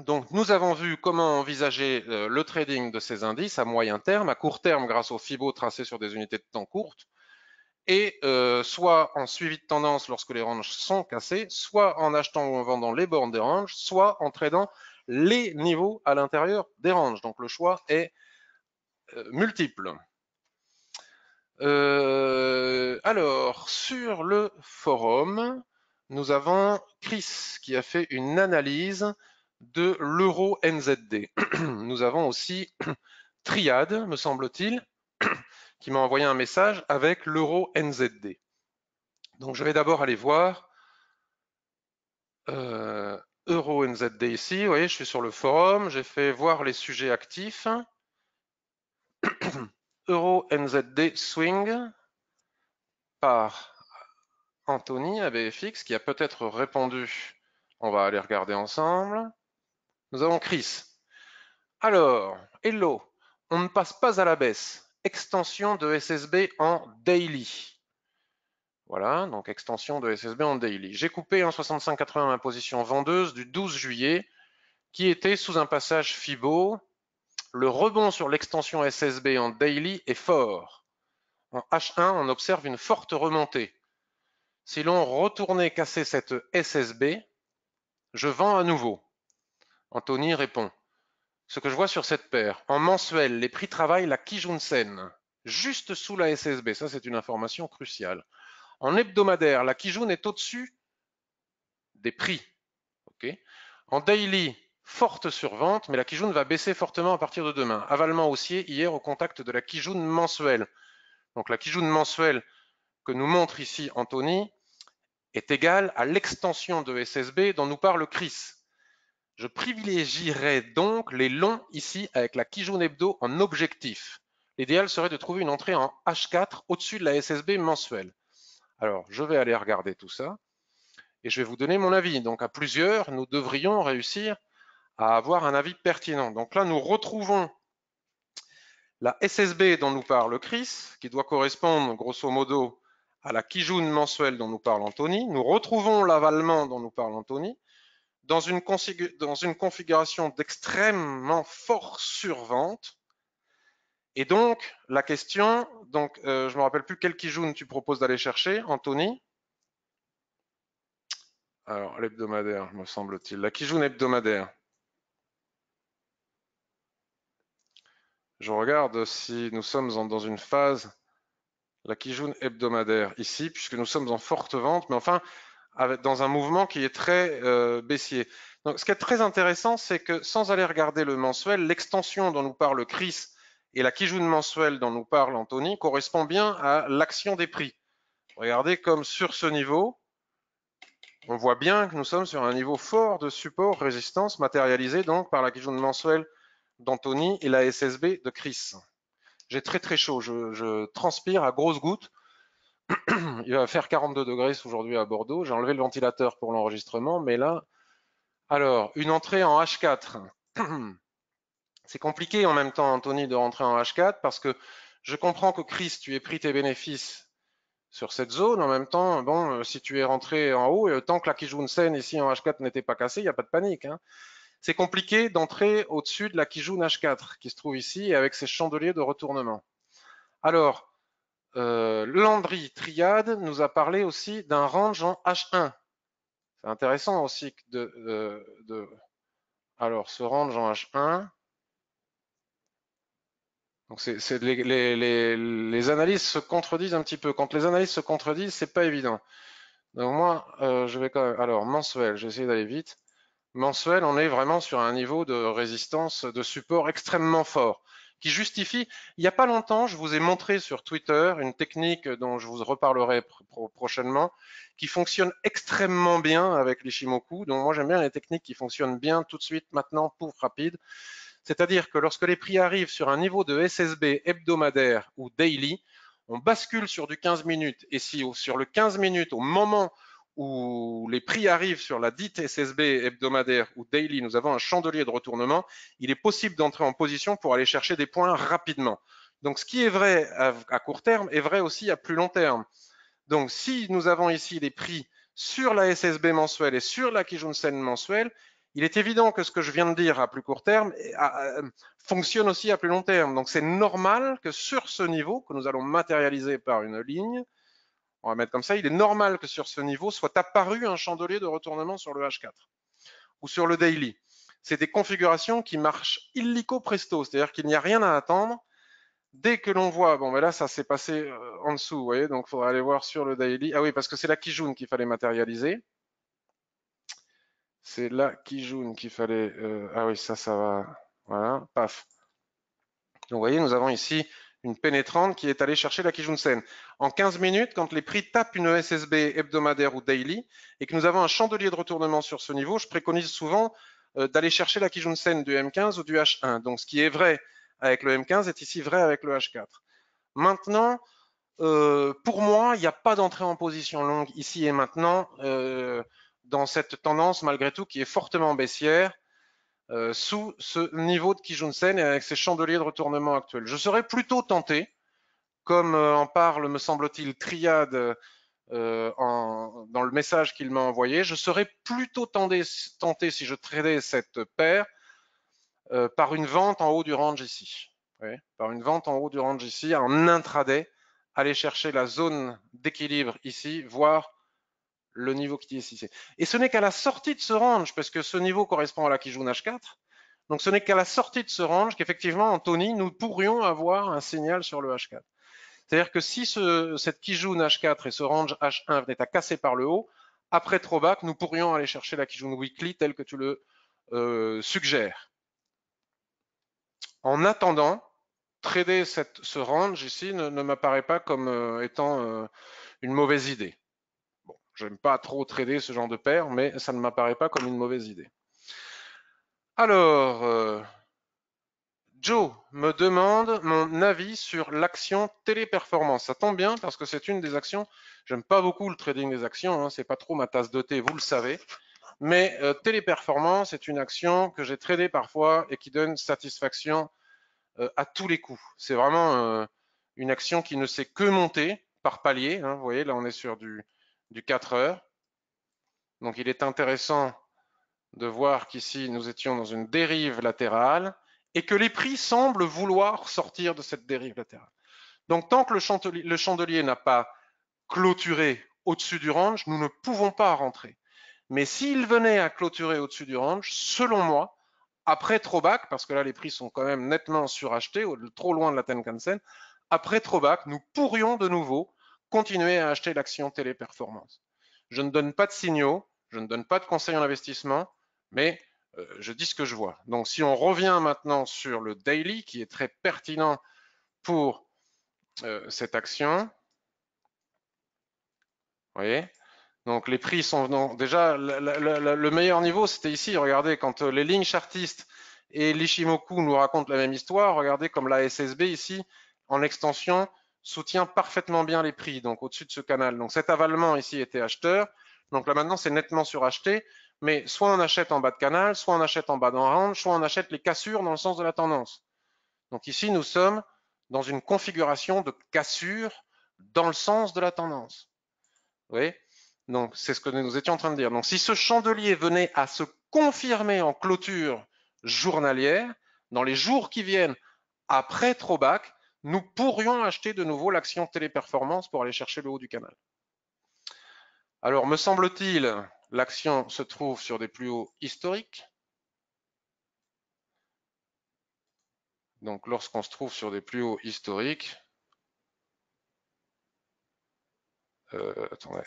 Donc nous avons vu comment envisager le trading de ces indices à moyen terme, à court terme grâce aux FIBO tracés sur des unités de temps courtes, et euh, soit en suivi de tendance lorsque les ranges sont cassées, soit en achetant ou en vendant les bornes des ranges, soit en tradant les niveaux à l'intérieur des ranges. Donc le choix est euh, multiple. Euh, alors, sur le forum, nous avons Chris qui a fait une analyse de l'euro NZD. nous avons aussi Triade, me semble-t-il, qui m'a envoyé un message avec l'euro NZD. Donc je vais d'abord aller voir euh, euro NZD ici. Vous voyez, je suis sur le forum, j'ai fait voir les sujets actifs. euro NZD swing par Anthony ABFX, qui a peut-être répondu. On va aller regarder ensemble. Nous avons Chris. Alors, hello, on ne passe pas à la baisse extension de SSB en daily. Voilà, donc extension de SSB en daily. J'ai coupé en 6580 ma position vendeuse du 12 juillet, qui était sous un passage FIBO. Le rebond sur l'extension SSB en daily est fort. En H1, on observe une forte remontée. Si l'on retournait casser cette SSB, je vends à nouveau. Anthony répond ce que je vois sur cette paire. En mensuel, les prix travail, la Kijun-sen, juste sous la SSB. Ça, c'est une information cruciale. En hebdomadaire, la Kijun est au-dessus des prix. Ok. En daily, forte survente, mais la Kijun va baisser fortement à partir de demain. Avalement haussier hier au contact de la Kijun mensuelle. Donc la Kijun mensuelle que nous montre ici Anthony est égale à l'extension de SSB dont nous parle Chris. Je privilégierai donc les longs ici avec la Kijun Hebdo en objectif. L'idéal serait de trouver une entrée en H4 au-dessus de la SSB mensuelle. Alors, je vais aller regarder tout ça et je vais vous donner mon avis. Donc, à plusieurs, nous devrions réussir à avoir un avis pertinent. Donc là, nous retrouvons la SSB dont nous parle Chris, qui doit correspondre grosso modo à la Kijun mensuelle dont nous parle Anthony. Nous retrouvons l'avalement dont nous parle Anthony dans une, dans une configuration d'extrêmement fort survente. Et donc, la question, donc, euh, je ne me rappelle plus quel Kijun tu proposes d'aller chercher, Anthony Alors, l'hebdomadaire, me semble-t-il. La Kijun hebdomadaire. Je regarde si nous sommes dans une phase, la Kijun hebdomadaire ici, puisque nous sommes en forte vente, mais enfin, dans un mouvement qui est très euh, baissier. Donc, ce qui est très intéressant, c'est que sans aller regarder le mensuel, l'extension dont nous parle Chris et la quijoune mensuelle dont nous parle Anthony correspond bien à l'action des prix. Regardez comme sur ce niveau, on voit bien que nous sommes sur un niveau fort de support, résistance matérialisé donc par la quijoune mensuelle d'Anthony et la SSB de Chris. J'ai très très chaud, je, je transpire à grosses gouttes il va faire 42 degrés aujourd'hui à Bordeaux. J'ai enlevé le ventilateur pour l'enregistrement, mais là, alors, une entrée en H4. C'est compliqué en même temps, Anthony, de rentrer en H4 parce que je comprends que Chris, tu aies pris tes bénéfices sur cette zone. En même temps, bon, euh, si tu es rentré en haut, euh, tant que la Kijun-Sen ici en H4 n'était pas cassée, il n'y a pas de panique. Hein. C'est compliqué d'entrer au-dessus de la Kijun H4 qui se trouve ici avec ses chandeliers de retournement. Alors, euh, Landry Triade nous a parlé aussi d'un range en H1. C'est intéressant aussi de, euh, de, Alors, ce range en H1. Donc, les, analyses se contredisent un petit peu. Quand les analyses se contredisent, c'est pas évident. Donc, moi, euh, je vais quand même. Alors, mensuel, j'essaie d'aller vite. Mensuel, on est vraiment sur un niveau de résistance, de support extrêmement fort qui justifie. Il n'y a pas longtemps, je vous ai montré sur Twitter une technique dont je vous reparlerai prochainement, qui fonctionne extrêmement bien avec les Donc moi j'aime bien les techniques qui fonctionnent bien tout de suite, maintenant, pour rapide. C'est-à-dire que lorsque les prix arrivent sur un niveau de SSB hebdomadaire ou daily, on bascule sur du 15 minutes. Et si sur le 15 minutes, au moment où les prix arrivent sur la dite SSB hebdomadaire ou daily, nous avons un chandelier de retournement, il est possible d'entrer en position pour aller chercher des points rapidement. Donc ce qui est vrai à, court terme est vrai aussi à plus long terme. Donc si nous avons ici des prix sur la SSB mensuelle et sur la Kijunsen mensuelle, il est évident que ce que je viens de dire à plus court terme fonctionne aussi à plus long terme. Donc c'est normal que sur ce niveau, que nous allons matérialiser par une ligne, on va mettre comme ça, il est normal que sur ce niveau soit apparu un chandelier de retournement sur le H4 ou sur le daily. C'est des configurations qui marchent illico presto, c'est-à-dire qu'il n'y a rien à attendre. Dès que l'on voit, bon, mais là, ça s'est passé euh, en dessous, vous voyez, donc il faudra aller voir sur le daily. Ah oui, parce que c'est la Kijun qu'il fallait matérialiser. C'est la Kijun qu'il fallait. Euh, ah oui, ça, ça va. Voilà, paf. Donc, vous voyez, nous avons ici une pénétrante qui est allée chercher la Kijunsen. En 15 minutes, quand les prix tapent une SSB hebdomadaire ou daily et que nous avons un chandelier de retournement sur ce niveau, je préconise souvent euh, d'aller chercher la Kijunsen du M15 ou du H1. Donc ce qui est vrai avec le M15 est ici vrai avec le H4. Maintenant, euh, pour moi, il n'y a pas d'entrée en position longue ici et maintenant euh, dans cette tendance malgré tout qui est fortement baissière. Euh, sous ce niveau de Kijunsen et avec ses chandeliers de retournement actuels. Je serais plutôt tenté, comme euh, en parle, me semble-t-il, Triade euh, dans le message qu'il m'a envoyé, je serais plutôt tenté, si je tradais cette paire par une vente en haut du range ici. par une vente en haut du range ici, en intraday, aller chercher la zone d'équilibre ici, voire le niveau qui est ici. Et ce n'est qu'à la sortie de ce range, parce que ce niveau correspond à la qui joue H4. Donc ce n'est qu'à la sortie de ce range qu'effectivement, Anthony, nous pourrions avoir un signal sur le H4. C'est-à-dire que si ce, cette Kijun H4 et ce range H1 venaient à casser par le haut, après trop back, nous pourrions aller chercher la Kijun Weekly telle que tu le euh, suggères. En attendant, trader ce range ici ne, m'apparaît pas comme euh, étant euh, une mauvaise idée n'aime pas trop trader ce genre de paire, mais ça ne m'apparaît pas comme une mauvaise idée. Alors, euh, Joe me demande mon avis sur l'action téléperformance. Ça tombe bien parce que c'est une des actions. J'aime pas beaucoup le trading des actions, Ce hein, c'est pas trop ma tasse de thé, vous le savez. Mais euh, téléperformance est une action que j'ai tradée parfois et qui donne satisfaction euh, à tous les coups. C'est vraiment une action qui ne sait que monter par palier. Hein, vous voyez, là on est sur du du 4 heures. Donc il est intéressant de voir qu'ici nous étions dans une dérive latérale et que les prix semblent vouloir sortir de cette dérive latérale. Donc tant que le chandelier, n'a pas clôturé au-dessus du range, nous ne pouvons pas rentrer. Mais s'il venait à clôturer au-dessus du range, selon moi, après bac, parce que là les prix sont quand même nettement surachetés, trop loin de la Tenkan-sen, après bac, nous pourrions de nouveau continuer à acheter l'action Téléperformance. Je ne donne pas de signaux, je ne donne pas de conseils en investissement, mais euh, je dis ce que je vois. Donc, si on revient maintenant sur le daily, qui est très pertinent pour euh, cette action, vous voyez donc les prix sont venus. déjà le meilleur niveau c'était ici. Regardez quand euh, les lignes chartistes et l'Ishimoku nous racontent la même histoire. Regardez comme la SSB ici en extension soutient parfaitement bien les prix, donc au-dessus de ce canal. Donc cet avalement ici était acheteur. Donc là maintenant, c'est nettement suracheté. Mais soit on achète en bas de canal, soit on achète en bas d'un soit on achète les cassures dans le sens de la tendance. Donc ici, nous sommes dans une configuration de cassure dans le sens de la tendance. Vous voyez Donc c'est ce que nous étions en train de dire. Donc si ce chandelier venait à se confirmer en clôture journalière, dans les jours qui viennent après trop bac, nous pourrions acheter de nouveau l'action téléperformance pour aller chercher le haut du canal. Alors, me semble-t-il, l'action se trouve sur des plus hauts historiques. Donc, lorsqu'on se trouve sur des plus hauts historiques, euh, attendez,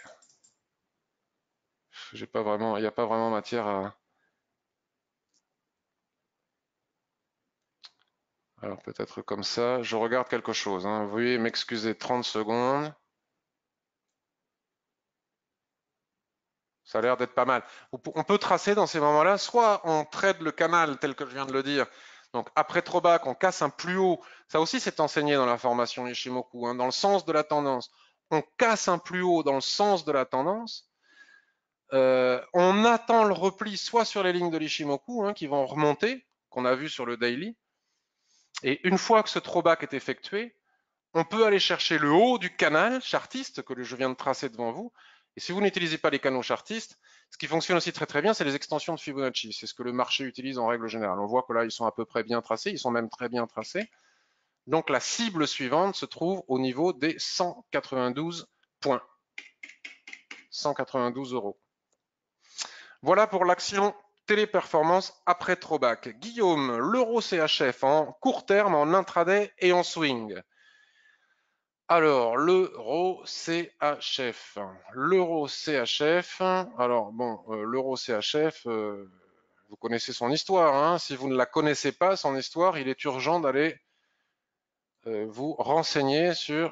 j'ai pas vraiment, il n'y a pas vraiment matière à, Alors peut-être comme ça, je regarde quelque chose. Hein. Vous voyez, m'excuser 30 secondes. Ça a l'air d'être pas mal. On peut tracer dans ces moments-là, soit on trade le canal tel que je viens de le dire, donc après trop bas, qu'on casse un plus haut, ça aussi c'est enseigné dans la formation Ishimoku, hein, dans le sens de la tendance. On casse un plus haut dans le sens de la tendance. Euh, on attend le repli soit sur les lignes de l'Ishimoku hein, qui vont remonter, qu'on a vu sur le daily, et une fois que ce throwback est effectué, on peut aller chercher le haut du canal chartiste que je viens de tracer devant vous. Et si vous n'utilisez pas les canaux chartistes, ce qui fonctionne aussi très très bien, c'est les extensions de Fibonacci. C'est ce que le marché utilise en règle générale. On voit que là, ils sont à peu près bien tracés, ils sont même très bien tracés. Donc la cible suivante se trouve au niveau des 192 points. 192 euros. Voilà pour l'action Téléperformance après Trobac. Guillaume, l'euro CHF en court terme, en intraday et en swing. Alors, l'euro CHF. L'euro CHF. Alors, bon, euh, l'euro CHF, euh, vous connaissez son histoire. Hein. si vous ne la connaissez pas, son histoire, il est urgent d'aller euh, vous renseigner sur.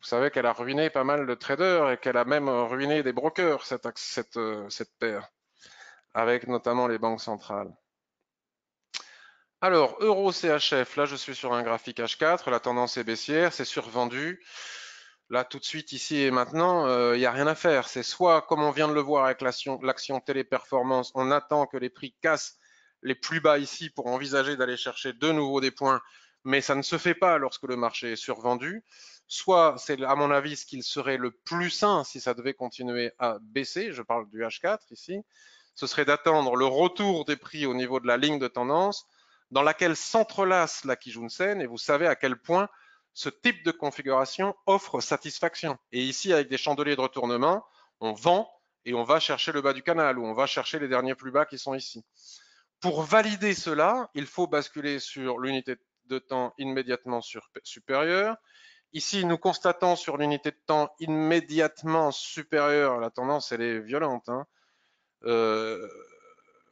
Vous savez qu'elle a ruiné pas mal de traders et qu'elle a même ruiné des brokers, cette paire avec notamment les banques centrales. Alors, euro CHF, là je suis sur un graphique H4, la tendance est baissière, c'est survendu. Là, tout de suite, ici et maintenant, il euh, n'y a rien à faire. C'est soit, comme on vient de le voir avec l'action téléperformance, on attend que les prix cassent les plus bas ici pour envisager d'aller chercher de nouveau des points, mais ça ne se fait pas lorsque le marché est survendu. Soit, c'est à mon avis ce qu'il serait le plus sain si ça devait continuer à baisser, je parle du H4 ici, ce serait d'attendre le retour des prix au niveau de la ligne de tendance dans laquelle s'entrelace la Kijunsen et vous savez à quel point ce type de configuration offre satisfaction. Et ici, avec des chandeliers de retournement, on vend et on va chercher le bas du canal ou on va chercher les derniers plus bas qui sont ici. Pour valider cela, il faut basculer sur l'unité de temps immédiatement supérieure. Ici, nous constatons sur l'unité de temps immédiatement supérieure, la tendance, elle est violente. Hein, euh,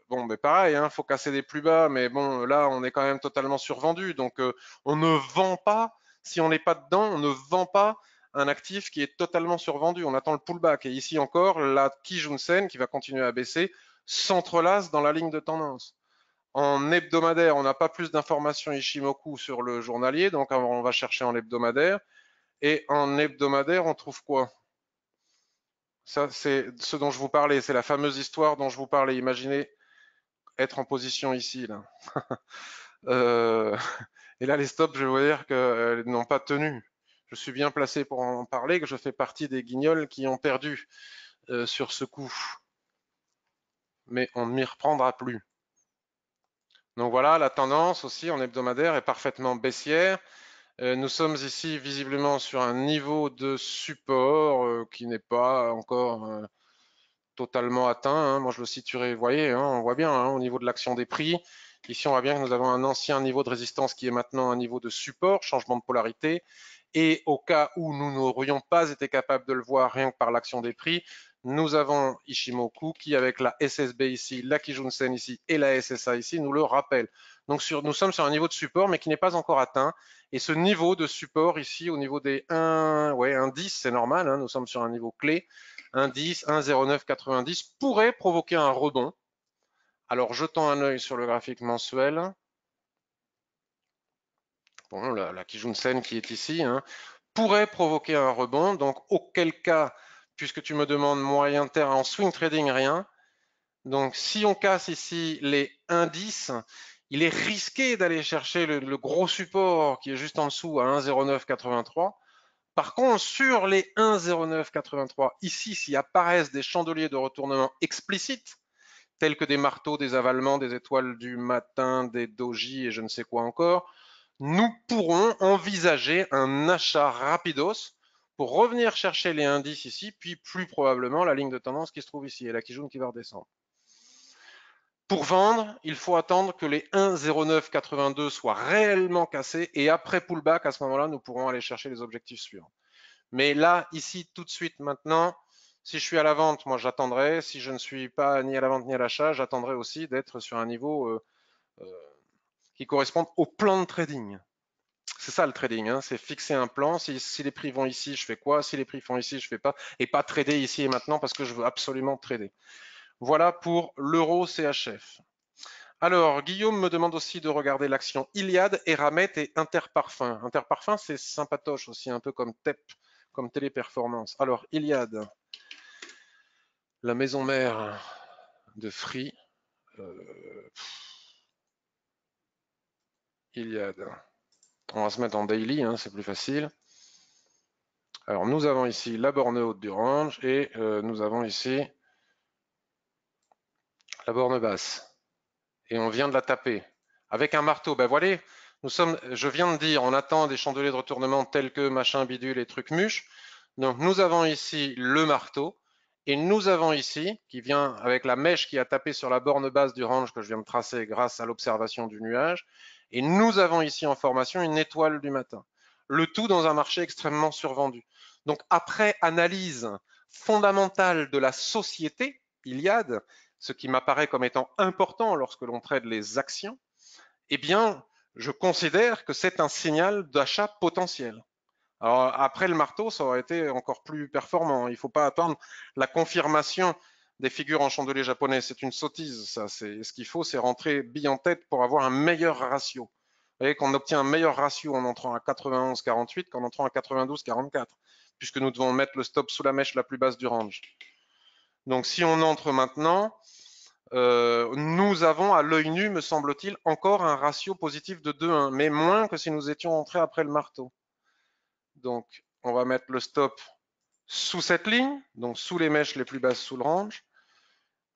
bon, mais pareil, il hein, faut casser des plus bas, mais bon, là, on est quand même totalement survendu. Donc, euh, on ne vend pas, si on n'est pas dedans, on ne vend pas un actif qui est totalement survendu. On attend le pullback. Et ici encore, la Sen qui va continuer à baisser s'entrelace dans la ligne de tendance. En hebdomadaire, on n'a pas plus d'informations Ishimoku sur le journalier, donc on va chercher en hebdomadaire. Et en hebdomadaire, on trouve quoi ça, c'est ce dont je vous parlais, c'est la fameuse histoire dont je vous parlais. Imaginez être en position ici, euh, et là, les stops, je vais vous dire qu'elles n'ont pas tenu. Je suis bien placé pour en parler, que je fais partie des guignols qui ont perdu euh, sur ce coup. Mais on ne m'y reprendra plus. Donc voilà, la tendance aussi en hebdomadaire est parfaitement baissière. Euh, nous sommes ici visiblement sur un niveau de support euh, qui n'est pas encore euh, totalement atteint. Hein. Moi, je le situerai, vous voyez, hein, on voit bien hein, au niveau de l'action des prix. Ici, on voit bien que nous avons un ancien niveau de résistance qui est maintenant un niveau de support, changement de polarité. Et au cas où nous n'aurions pas été capables de le voir rien que par l'action des prix, nous avons Ishimoku qui, avec la SSB ici, la Kijunsen ici et la SSA ici, nous le rappelle. Donc, nous sommes sur un niveau de support, mais qui n'est pas encore atteint et ce niveau de support ici, au niveau des 1, ouais, 10, c'est normal, hein, nous sommes sur un niveau clé, 1 10, 1 pourrait provoquer un rebond. Alors, jetons un œil sur le graphique mensuel. Bon, la, la Sen qui est ici, hein, pourrait provoquer un rebond. Donc, auquel cas, puisque tu me demandes moyen terme en swing trading, rien. Donc, si on casse ici les indices, il est risqué d'aller chercher le, gros support qui est juste en dessous à 1,0983. Par contre, sur les 1,0983, ici, s'il apparaissent des chandeliers de retournement explicites, tels que des marteaux, des avalements, des étoiles du matin, des doji et je ne sais quoi encore, nous pourrons envisager un achat rapidos pour revenir chercher les indices ici, puis plus probablement la ligne de tendance qui se trouve ici et la Kijun qui va redescendre. Pour vendre, il faut attendre que les 1,0982 soient réellement cassés et après pullback, à ce moment-là, nous pourrons aller chercher les objectifs suivants. Mais là, ici, tout de suite, maintenant, si je suis à la vente, moi j'attendrai. Si je ne suis pas ni à la vente ni à l'achat, j'attendrai aussi d'être sur un niveau euh, euh, qui corresponde au plan de trading. C'est ça le trading, hein. c'est fixer un plan. Si, si, les prix vont ici, je fais quoi Si les prix font ici, je fais pas. Et pas trader ici et maintenant parce que je veux absolument trader. Voilà pour l'euro CHF. Alors, Guillaume me demande aussi de regarder l'action Iliade, Eramet et Interparfum. Interparfum, c'est sympatoche aussi, un peu comme TEP, comme Téléperformance. Alors, Iliad, la maison mère de Free. Euh, Iliad, On va se mettre en daily, hein, c'est plus facile. Alors, nous avons ici la borne haute du range et euh, nous avons ici la borne basse, et on vient de la taper avec un marteau, ben voilà, nous sommes, je viens de dire, on attend des chandeliers de retournement tels que machin, bidule et truc muche. Donc nous avons ici le marteau, et nous avons ici, qui vient avec la mèche qui a tapé sur la borne basse du range que je viens de tracer grâce à l'observation du nuage, et nous avons ici en formation une étoile du matin. Le tout dans un marché extrêmement survendu. Donc après analyse fondamentale de la société, Iliade, ce qui m'apparaît comme étant important lorsque l'on traite les actions, eh bien, je considère que c'est un signal d'achat potentiel. Alors, après le marteau, ça aurait été encore plus performant. Il ne faut pas attendre la confirmation des figures en chandelier japonais. C'est une sottise, ça. ce qu'il faut, c'est rentrer bille en tête pour avoir un meilleur ratio. Vous voyez qu'on obtient un meilleur ratio en entrant à 91,48 qu'en entrant à 92-44, puisque nous devons mettre le stop sous la mèche la plus basse du range. Donc si on entre maintenant, euh, nous avons à l'œil nu, me semble-t-il, encore un ratio positif de 2-1, mais moins que si nous étions entrés après le marteau. Donc on va mettre le stop sous cette ligne, donc sous les mèches les plus basses sous le range.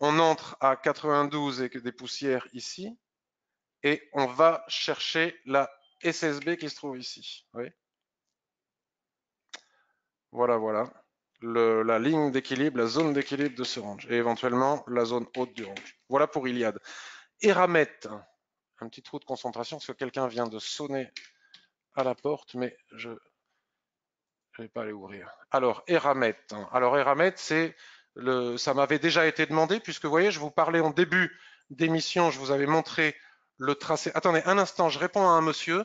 On entre à 92 et des poussières ici, et on va chercher la SSB qui se trouve ici. Oui. Voilà, voilà la ligne d'équilibre, la zone d'équilibre de ce range et éventuellement la zone haute du range. Voilà pour Iliad. Eramet, un petit trou de concentration parce que quelqu'un vient de sonner à la porte, mais je ne vais pas aller ouvrir. Alors, Eramet. Alors, Eramet, c'est le, ça m'avait déjà été demandé puisque vous voyez, je vous parlais en début d'émission, je vous avais montré le tracé. Attendez un instant, je réponds à un monsieur.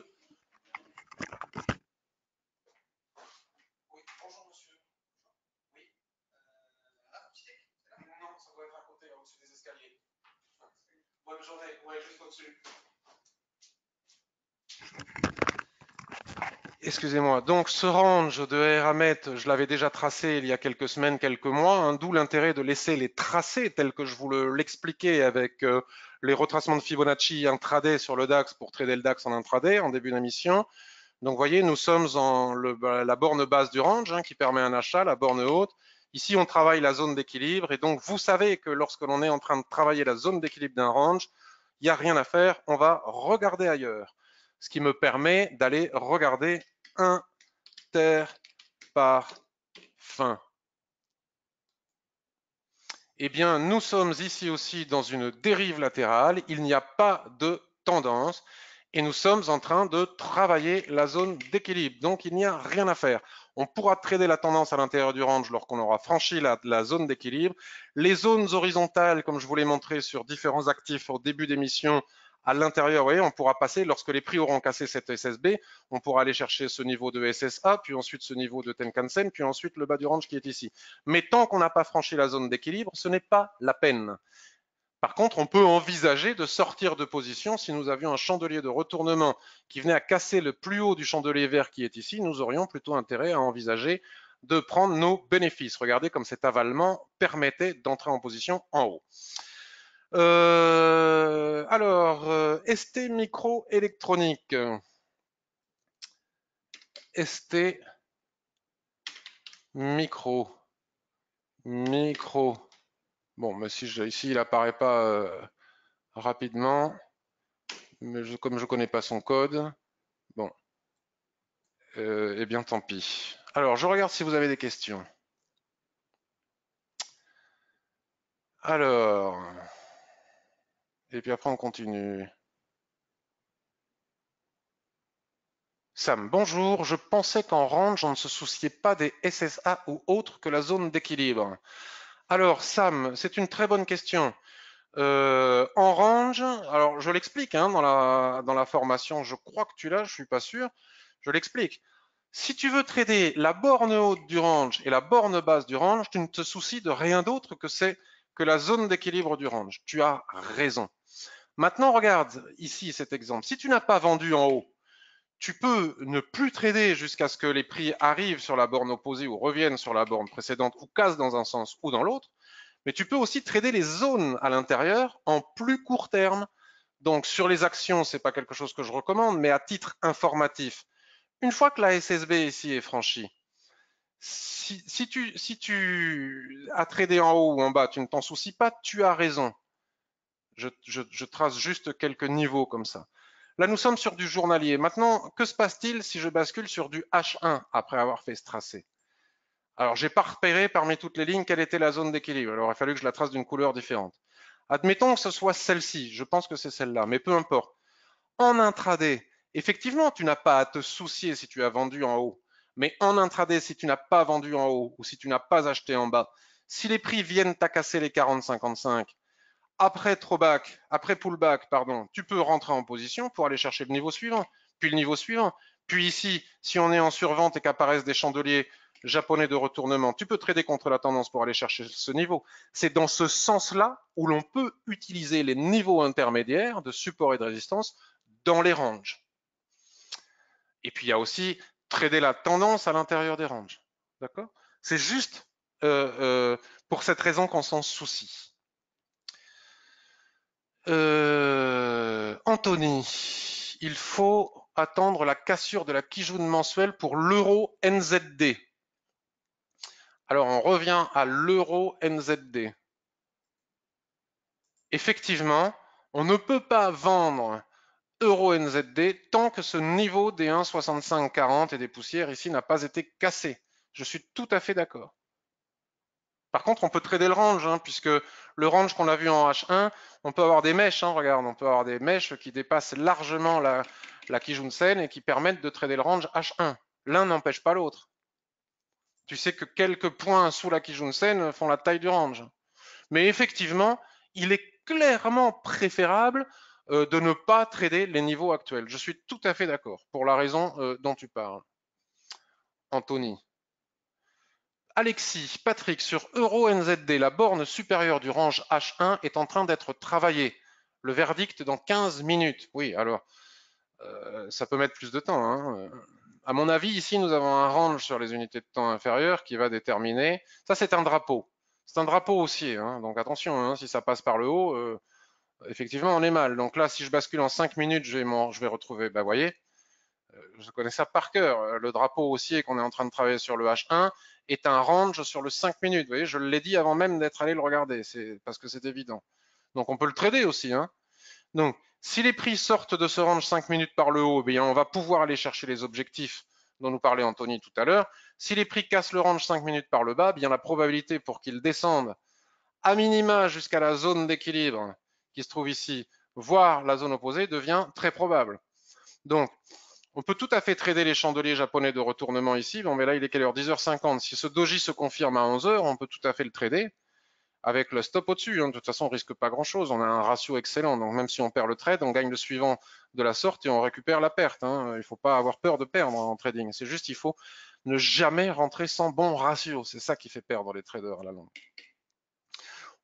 Excusez-moi. Donc ce range de RAmet, je l'avais déjà tracé il y a quelques semaines, quelques mois, hein, d'où l'intérêt de laisser les tracés tels que je vous l'expliquais avec euh, les retracements de Fibonacci intraday sur le DAX pour trader le DAX en intraday en début d'émission. Donc vous voyez, nous sommes en bah, la borne basse du range hein, qui permet un achat, la borne haute. Ici, on travaille la zone d'équilibre et donc vous savez que lorsque l'on est en train de travailler la zone d'équilibre d'un range, il n'y a rien à faire, on va regarder ailleurs ce qui me permet d'aller regarder inter par fin. Eh bien, nous sommes ici aussi dans une dérive latérale, il n'y a pas de tendance et nous sommes en train de travailler la zone d'équilibre. Donc, il n'y a rien à faire. On pourra trader la tendance à l'intérieur du range lorsqu'on aura franchi la, la zone d'équilibre. Les zones horizontales, comme je vous l'ai montré sur différents actifs au début d'émission, à l'intérieur, voyez, on pourra passer, lorsque les prix auront cassé cette SSB, on pourra aller chercher ce niveau de SSA, puis ensuite ce niveau de Tenkan-sen, puis ensuite le bas du range qui est ici. Mais tant qu'on n'a pas franchi la zone d'équilibre, ce n'est pas la peine. Par contre, on peut envisager de sortir de position. Si nous avions un chandelier de retournement qui venait à casser le plus haut du chandelier vert qui est ici, nous aurions plutôt intérêt à envisager de prendre nos bénéfices. Regardez comme cet avalement permettait d'entrer en position en haut. Euh, alors, euh, ST micro-électronique. Électronique. ST micro. Micro. Bon, mais si je, ici, il apparaît pas euh, rapidement. Mais comme je connais pas son code, bon. eh bien, tant pis. Alors, je regarde si vous avez des questions. Alors. Et puis après, on continue. Sam, bonjour. Je pensais qu'en range, on ne se souciait pas des SSA ou autres que la zone d'équilibre. Alors, Sam, c'est une très bonne question. Euh, en range, alors je l'explique hein, dans, la, dans la formation, je crois que tu l'as, je ne suis pas sûr. Je l'explique. Si tu veux trader la borne haute du range et la borne basse du range, tu ne te soucies de rien d'autre que c'est que la zone d'équilibre du range. Tu as raison. Maintenant, regarde ici cet exemple. Si tu n'as pas vendu en haut, tu peux ne plus trader jusqu'à ce que les prix arrivent sur la borne opposée ou reviennent sur la borne précédente ou cassent dans un sens ou dans l'autre. Mais tu peux aussi trader les zones à l'intérieur en plus court terme. Donc sur les actions, ce n'est pas quelque chose que je recommande, mais à titre informatif. Une fois que la SSB ici est franchie, si, tu, si tu as tradé en haut ou en bas, tu ne t'en soucies pas, tu as raison. Je, trace juste quelques niveaux comme ça. Là, nous sommes sur du journalier. Maintenant, que se passe-t-il si je bascule sur du H1 après avoir fait ce tracé Alors, j'ai pas repéré parmi toutes les lignes quelle était la zone d'équilibre. Alors, il aurait fallu que je la trace d'une couleur différente. Admettons que ce soit celle-ci. Je pense que c'est celle-là, mais peu importe. En intraday, effectivement, tu n'as pas à te soucier si tu as vendu en haut. Mais en intraday, si tu n'as pas vendu en haut ou si tu n'as pas acheté en bas, si les prix viennent t'accasser les 40-55, après throwback, après pullback, pardon, tu peux rentrer en position pour aller chercher le niveau suivant, puis le niveau suivant. Puis ici, si on est en survente et qu'apparaissent des chandeliers japonais de retournement, tu peux trader contre la tendance pour aller chercher ce niveau. C'est dans ce sens-là où l'on peut utiliser les niveaux intermédiaires de support et de résistance dans les ranges. Et puis il y a aussi trader la tendance à l'intérieur des ranges. D'accord C'est juste euh, euh, pour cette raison qu'on s'en soucie. Euh, Anthony, il faut attendre la cassure de la quijoune mensuelle pour l'euro NZD. Alors on revient à l'euro NZD. Effectivement, on ne peut pas vendre euro NZD tant que ce niveau des 1,6540 et des poussières ici n'a pas été cassé. Je suis tout à fait d'accord. Par contre, on peut trader le range, hein, puisque le range qu'on a vu en H1, on peut avoir des mèches, hein, regarde, on peut avoir des mèches qui dépassent largement la, Kijun Sen et qui permettent de trader le range H1. L'un n'empêche pas l'autre. Tu sais que quelques points sous la Sen font la taille du range. Mais effectivement, il est clairement préférable euh, de ne pas trader les niveaux actuels. Je suis tout à fait d'accord pour la raison euh, dont tu parles. Anthony. Alexis, Patrick, sur Euro NZD, la borne supérieure du range H1 est en train d'être travaillée. Le verdict dans 15 minutes. Oui, alors, euh, ça peut mettre plus de temps. Hein. Euh, à mon avis, ici, nous avons un range sur les unités de temps inférieures qui va déterminer. Ça, c'est un drapeau. C'est un drapeau haussier. Hein. Donc, attention, hein, si ça passe par le haut, euh, effectivement, on est mal. Donc là, si je bascule en 5 minutes, je vais, je vais retrouver, bah, voyez, euh, je connais ça par cœur, euh, le drapeau haussier qu'on est en train de travailler sur le H1 est un range sur le 5 minutes. Vous voyez, je l'ai dit avant même d'être allé le regarder, parce que c'est évident. Donc on peut le trader aussi. Hein. Donc si les prix sortent de ce range 5 minutes par le haut, eh bien on va pouvoir aller chercher les objectifs dont nous parlait Anthony tout à l'heure. Si les prix cassent le range 5 minutes par le bas, eh bien la probabilité pour qu'ils descendent à minima jusqu'à la zone d'équilibre qui se trouve ici, voire la zone opposée, devient très probable. Donc, on peut tout à fait trader les chandeliers japonais de retournement ici. Bon, mais là, il est quelle heure 10h50. Si ce doji se confirme à 11h, on peut tout à fait le trader avec le stop au-dessus. Hein. De toute façon, on risque pas grand-chose. On a un ratio excellent. Donc, même si on perd le trade, on gagne le suivant de la sorte et on récupère la perte. Hein. Il ne faut pas avoir peur de perdre hein, en trading. C'est juste, il faut ne jamais rentrer sans bon ratio. C'est ça qui fait perdre les traders à la longue.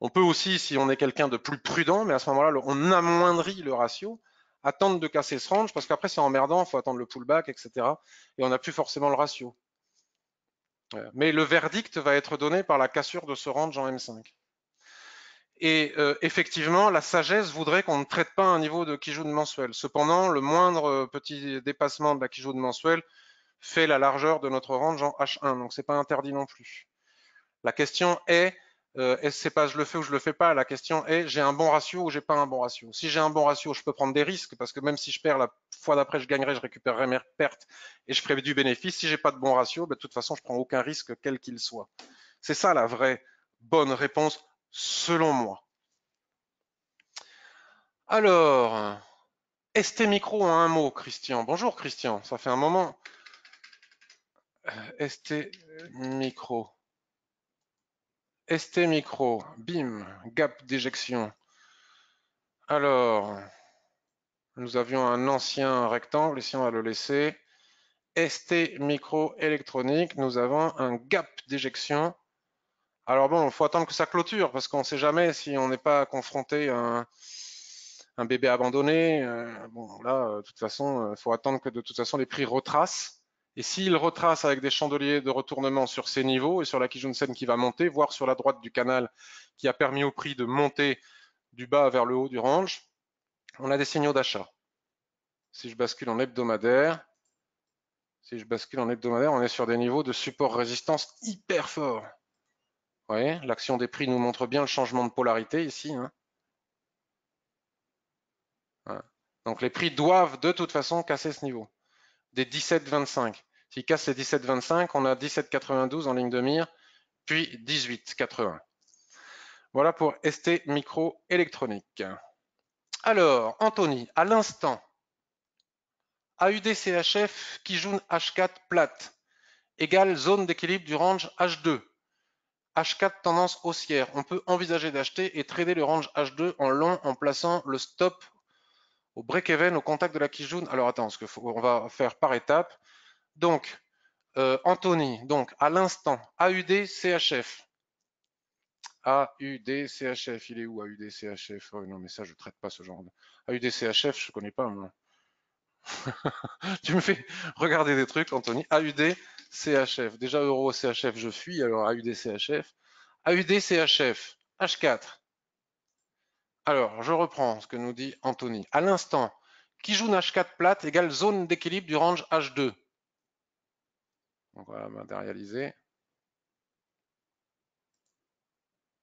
On peut aussi, si on est quelqu'un de plus prudent, mais à ce moment-là, on amoindrit le ratio attendre de casser ce range parce qu'après c'est emmerdant, il faut attendre le pullback, etc. Et on n'a plus forcément le ratio. Euh, mais le verdict va être donné par la cassure de ce range en M5. Et euh, effectivement, la sagesse voudrait qu'on ne traite pas un niveau de de mensuel. Cependant, le moindre euh, petit dépassement de la de mensuel fait la largeur de notre range en H1, donc ce n'est pas interdit non plus. La question est, euh, est-ce que pas je le fais ou je le fais pas La question est j'ai un bon ratio ou j'ai pas un bon ratio. Si j'ai un bon ratio, je peux prendre des risques parce que même si je perds la fois d'après, je gagnerai, je récupérerai mes pertes et je ferai du bénéfice. Si j'ai pas de bon ratio, ben, de toute façon, je prends aucun risque quel qu'il soit. C'est ça la vraie bonne réponse selon moi. Alors, ST Micro un mot, Christian. Bonjour Christian, ça fait un moment. Euh, ST Micro. ST micro, bim, gap d'éjection. Alors, nous avions un ancien rectangle, ici on va le laisser. ST micro électronique, nous avons un gap d'éjection. Alors bon, il faut attendre que ça clôture parce qu'on ne sait jamais si on n'est pas confronté à un, bébé abandonné. Euh, bon, là, de toute façon, il euh, faut attendre que de toute façon les prix retracent. Et s'il retrace avec des chandeliers de retournement sur ces niveaux et sur la Kijunsen qui va monter, voire sur la droite du canal qui a permis au prix de monter du bas vers le haut du range, on a des signaux d'achat. Si je bascule en hebdomadaire, si je bascule en hebdomadaire, on est sur des niveaux de support-résistance hyper forts. Vous l'action des prix nous montre bien le changement de polarité ici. Hein. Donc les prix doivent de toute façon casser ce niveau, des 17,25. S'il casse les 17,25, on a 17,92 en ligne de mire, puis 18,80. Voilà pour ST Microélectronique. Alors, Anthony, à l'instant, AUDCHF Kijun qui H4 plate égale zone d'équilibre du range H2. H4 tendance haussière. On peut envisager d'acheter et trader le range H2 en long en plaçant le stop au break-even au contact de la Kijun. Alors attends, ce on va faire par étapes. Donc, euh, Anthony, donc à l'instant, AUD CHF. AUD CHF, il est où AUD CHF oh, Non, mais ça, je ne traite pas ce genre de. AUD CHF, je ne connais pas. tu me fais regarder des trucs, Anthony. AUD CHF. Déjà, Euro CHF, je fuis. Alors, AUD CHF. AUD CHF, H4. Alors, je reprends ce que nous dit Anthony. À l'instant, qui joue une H4 plate égale zone d'équilibre du range H2 on va matérialiser.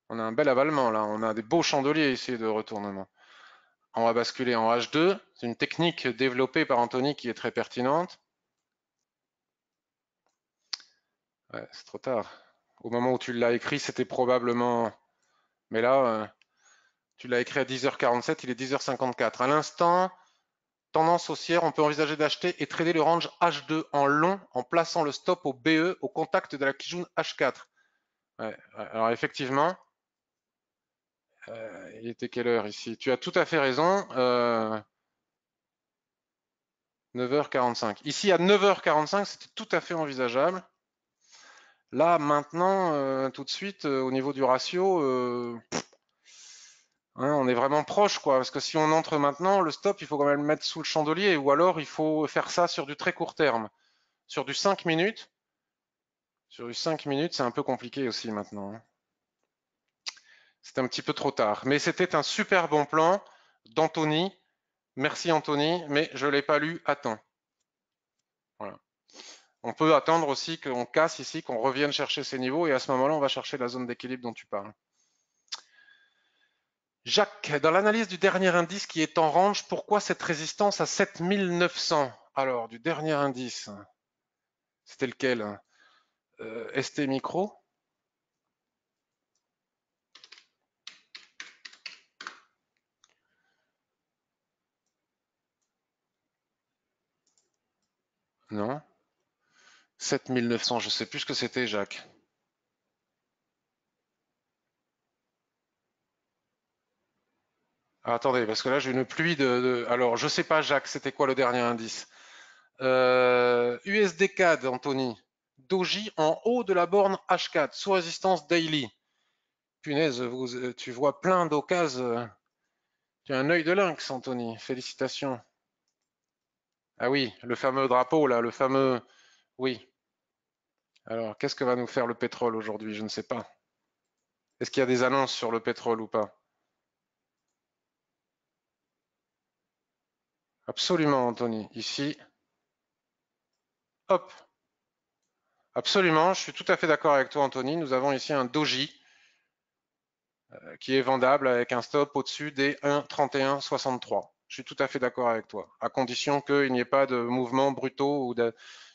On a un bel avalement là, on a des beaux chandeliers ici de retournement. On va basculer en H2, c'est une technique développée par Anthony qui est très pertinente. c'est trop tard. Au moment où tu l'as écrit, c'était probablement... Mais là, euh, tu l'as écrit à 10h47, il est 10h54. À l'instant, Tendance haussière, on peut envisager d'acheter et trader le range H2 en long en plaçant le stop au BE au contact de la Kijun H4. alors effectivement, euh, il était quelle heure ici Tu as tout à fait raison. 9h45. Euh, ici, à 9h45, c'était tout à fait envisageable. Là, maintenant, euh, tout de suite, au niveau du ratio, on est vraiment proche, quoi, parce que si on entre maintenant, le stop, il faut quand même le mettre sous le chandelier, ou alors il faut faire ça sur du très court terme, sur du 5 minutes. Sur du 5 minutes, c'est un peu compliqué aussi maintenant. Hein. C'est un petit peu trop tard. Mais c'était un super bon plan d'Anthony. Merci Anthony, mais je ne l'ai pas lu à temps. Voilà. On peut attendre aussi qu'on casse ici, qu'on revienne chercher ces niveaux, et à ce moment-là, on va chercher la zone d'équilibre dont tu parles. Jacques, dans l'analyse du dernier indice qui est en range, pourquoi cette résistance à 7900 Alors, du dernier indice, c'était lequel hein euh, ST micro Non 7900, je sais plus ce que c'était, Jacques. Ah, attendez, parce que là, j'ai une pluie de, Alors, je sais pas, Jacques, c'était quoi le dernier indice euh, USD CAD, Anthony. Doji en haut de la borne H4, sous résistance daily. Punaise, euh, tu vois plein d'occases. Euh. Tu as un œil de lynx, Anthony. Félicitations. Ah oui, le fameux drapeau, là, le fameux... Oui. Alors, qu'est-ce que va nous faire le pétrole aujourd'hui Je ne sais pas. Est-ce qu'il y a des annonces sur le pétrole ou pas Absolument, Anthony. Ici. Hop. Absolument, je suis tout à fait d'accord avec toi, Anthony. Nous avons ici un doji euh, qui est vendable avec un stop au-dessus des 1,3163. Je suis tout à fait d'accord avec toi, à condition qu'il n'y ait pas de mouvement brutaux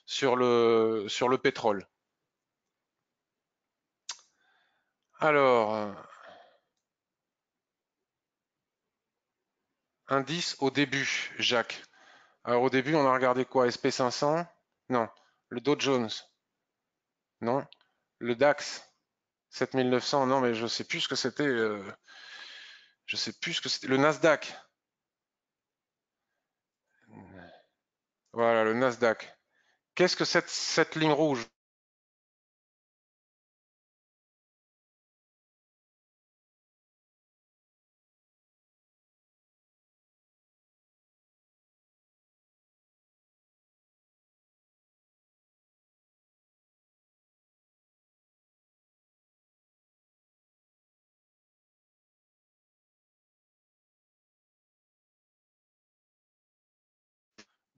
sur, le, sur le pétrole. Alors, euh, indice au début, Jacques. Alors au début, on a regardé quoi SP500 Non. Le Dow Jones Non. Le DAX 7900 Non, mais je sais plus ce que c'était. Euh, je sais plus ce que c'était. Le Nasdaq Voilà, le Nasdaq. Qu'est-ce que cette, cette ligne rouge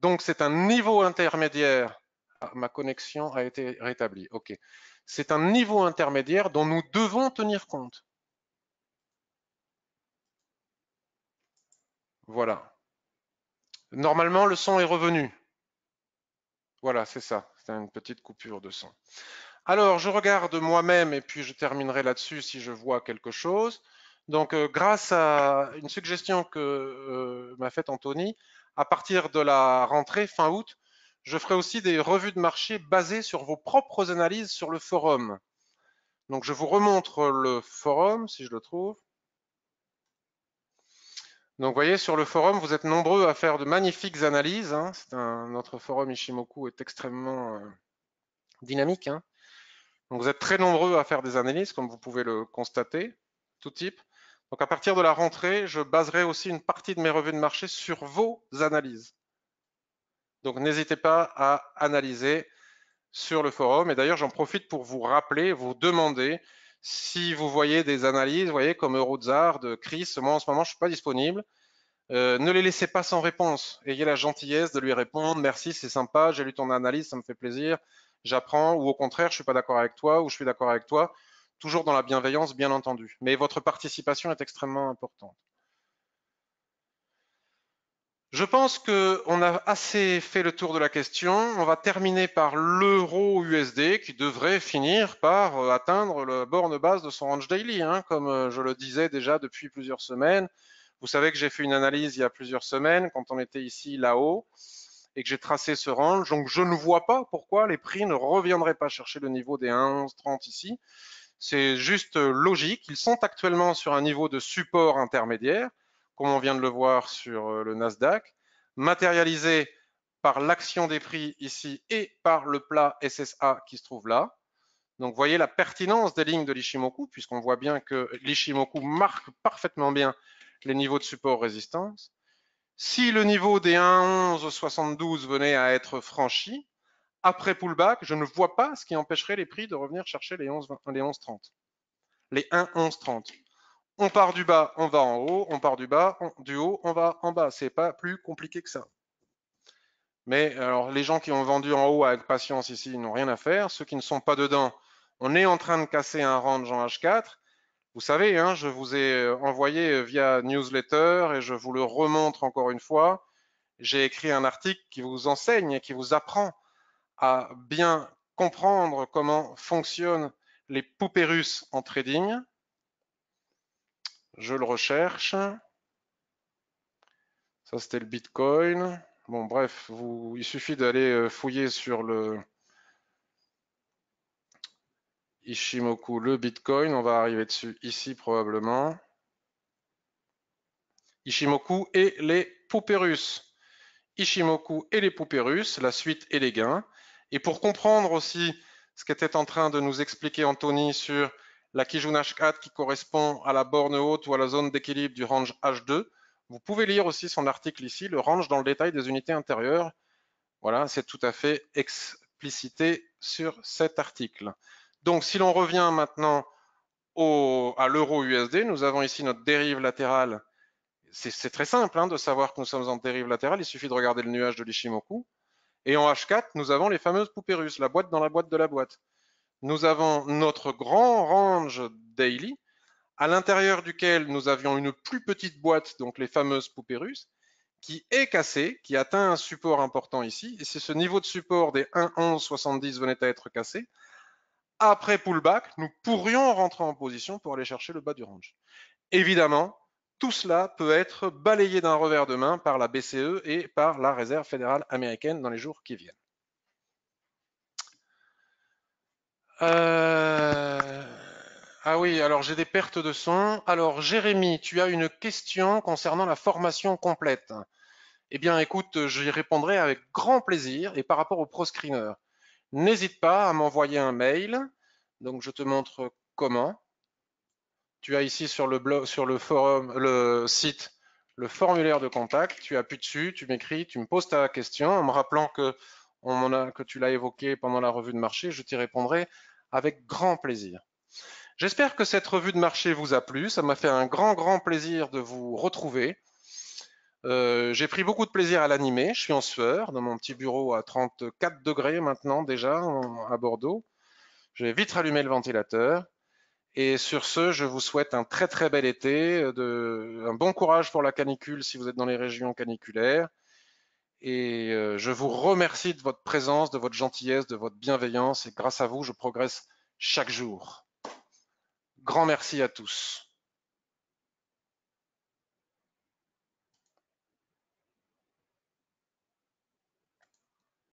Donc, c'est un niveau intermédiaire. Ah, ma connexion a été rétablie. OK. C'est un niveau intermédiaire dont nous devons tenir compte. Voilà. Normalement, le son est revenu. Voilà, c'est ça. C'est une petite coupure de son. Alors, je regarde moi-même et puis je terminerai là-dessus si je vois quelque chose. Donc, euh, grâce à une suggestion que euh, m'a faite Anthony, à partir de la rentrée fin août, je ferai aussi des revues de marché basées sur vos propres analyses sur le forum. Donc, je vous remontre le forum, si je le trouve. Donc, vous voyez, sur le forum, vous êtes nombreux à faire de magnifiques analyses. Hein. notre forum Ishimoku est extrêmement euh, dynamique. Hein. Donc, vous êtes très nombreux à faire des analyses, comme vous pouvez le constater, tout type. Donc à partir de la rentrée, je baserai aussi une partie de mes revues de marché sur vos analyses. Donc n'hésitez pas à analyser sur le forum. Et d'ailleurs, j'en profite pour vous rappeler, vous demander si vous voyez des analyses, vous voyez, comme Eurozard, Chris, moi en ce moment, je ne suis pas disponible. Euh, ne les laissez pas sans réponse. Ayez la gentillesse de lui répondre merci, c'est sympa, j'ai lu ton analyse, ça me fait plaisir, j'apprends, ou au contraire, je ne suis pas d'accord avec toi, ou je suis d'accord avec toi toujours dans la bienveillance, bien entendu. Mais votre participation est extrêmement importante. Je pense qu'on a assez fait le tour de la question. On va terminer par l'euro USD qui devrait finir par euh, atteindre le borne base de son range daily, hein, comme euh, je le disais déjà depuis plusieurs semaines. Vous savez que j'ai fait une analyse il y a plusieurs semaines quand on était ici là-haut et que j'ai tracé ce range. Donc je ne vois pas pourquoi les prix ne reviendraient pas chercher le niveau des 1,30 ici. C'est juste euh, logique. Ils sont actuellement sur un niveau de support intermédiaire, comme on vient de le voir sur euh, le Nasdaq, matérialisé par l'action des prix ici et par le plat SSA qui se trouve là. Donc, voyez la pertinence des lignes de l'Ishimoku, puisqu'on voit bien que l'Ishimoku marque parfaitement bien les niveaux de support résistance. Si le niveau des 72 venait à être franchi, après pullback, je ne vois pas ce qui empêcherait les prix de revenir chercher les 11.30. les 11 On part du bas, on va en haut, on part du bas, du haut, on va en bas. C'est pas plus compliqué que ça. Mais alors, les gens qui ont vendu en haut avec patience ici, ils n'ont rien à faire. Ceux qui ne sont pas dedans, on est en train de casser un range en H4. Vous savez, hein, je vous ai euh, envoyé euh, via newsletter et je vous le remontre encore une fois. J'ai écrit un article qui vous enseigne et qui vous apprend à bien comprendre comment fonctionnent les poupées russes en trading. Je le recherche. Ça, c'était le Bitcoin. Bon, bref, il suffit d'aller euh, fouiller sur le Ishimoku, le Bitcoin. On va arriver dessus ici probablement. Ishimoku et les poupées russes. Ishimoku et les poupées russes, la suite et les gains. Et pour comprendre aussi ce qu'était en train de nous expliquer Anthony sur la Kijun H4 qui correspond à la borne haute ou à la zone d'équilibre du range H2, vous pouvez lire aussi son article ici, le range dans le détail des unités intérieures. Voilà, c'est tout à fait explicité sur cet article. Donc, si l'on revient maintenant à l'euro-USD, nous avons ici notre dérive latérale. C'est très simple hein, de savoir que nous sommes en dérive latérale. Il suffit de regarder le nuage de l'Ishimoku. Et en H4, nous avons les fameuses poupées russes, la boîte dans la boîte de la boîte. Nous avons notre grand range daily, à l'intérieur duquel nous avions une plus petite boîte, donc les fameuses poupées russes, qui est cassée, qui atteint un support important ici. Et c'est ce niveau de support des 1,1170 venait à être cassé, après pullback, nous pourrions rentrer en position pour aller chercher le bas du range. Évidemment, tout cela peut être balayé d'un revers de main par la BCE et par la Réserve fédérale américaine dans les jours qui viennent. Euh, ah oui, alors j'ai des pertes de son. Alors Jérémy, tu as une question concernant la formation complète. Eh bien écoute, j'y répondrai avec grand plaisir et par rapport au proscreener. N'hésite pas à m'envoyer un mail. Donc je te montre comment. Tu as ici sur le blog, sur le site, le formulaire de contact. Tu appuies dessus, tu m'écris, tu me poses ta question en me rappelant que, tu l'as évoqué pendant la revue de marché. Je t'y répondrai avec grand plaisir. J'espère que cette revue de marché vous a plu. Ça m'a fait un grand, grand plaisir de vous retrouver. Euh, j'ai pris beaucoup de plaisir à l'animer. Je suis en sueur dans mon petit bureau à 34 degrés maintenant déjà à Bordeaux. Je vais vite rallumer le ventilateur. Et sur ce, je vous souhaite un très très bel été, euh, un bon courage pour la canicule si vous êtes dans les régions caniculaires. Et euh, je vous remercie de votre présence, de votre gentillesse, de votre bienveillance. Et grâce à vous, je progresse chaque jour. Grand merci à tous.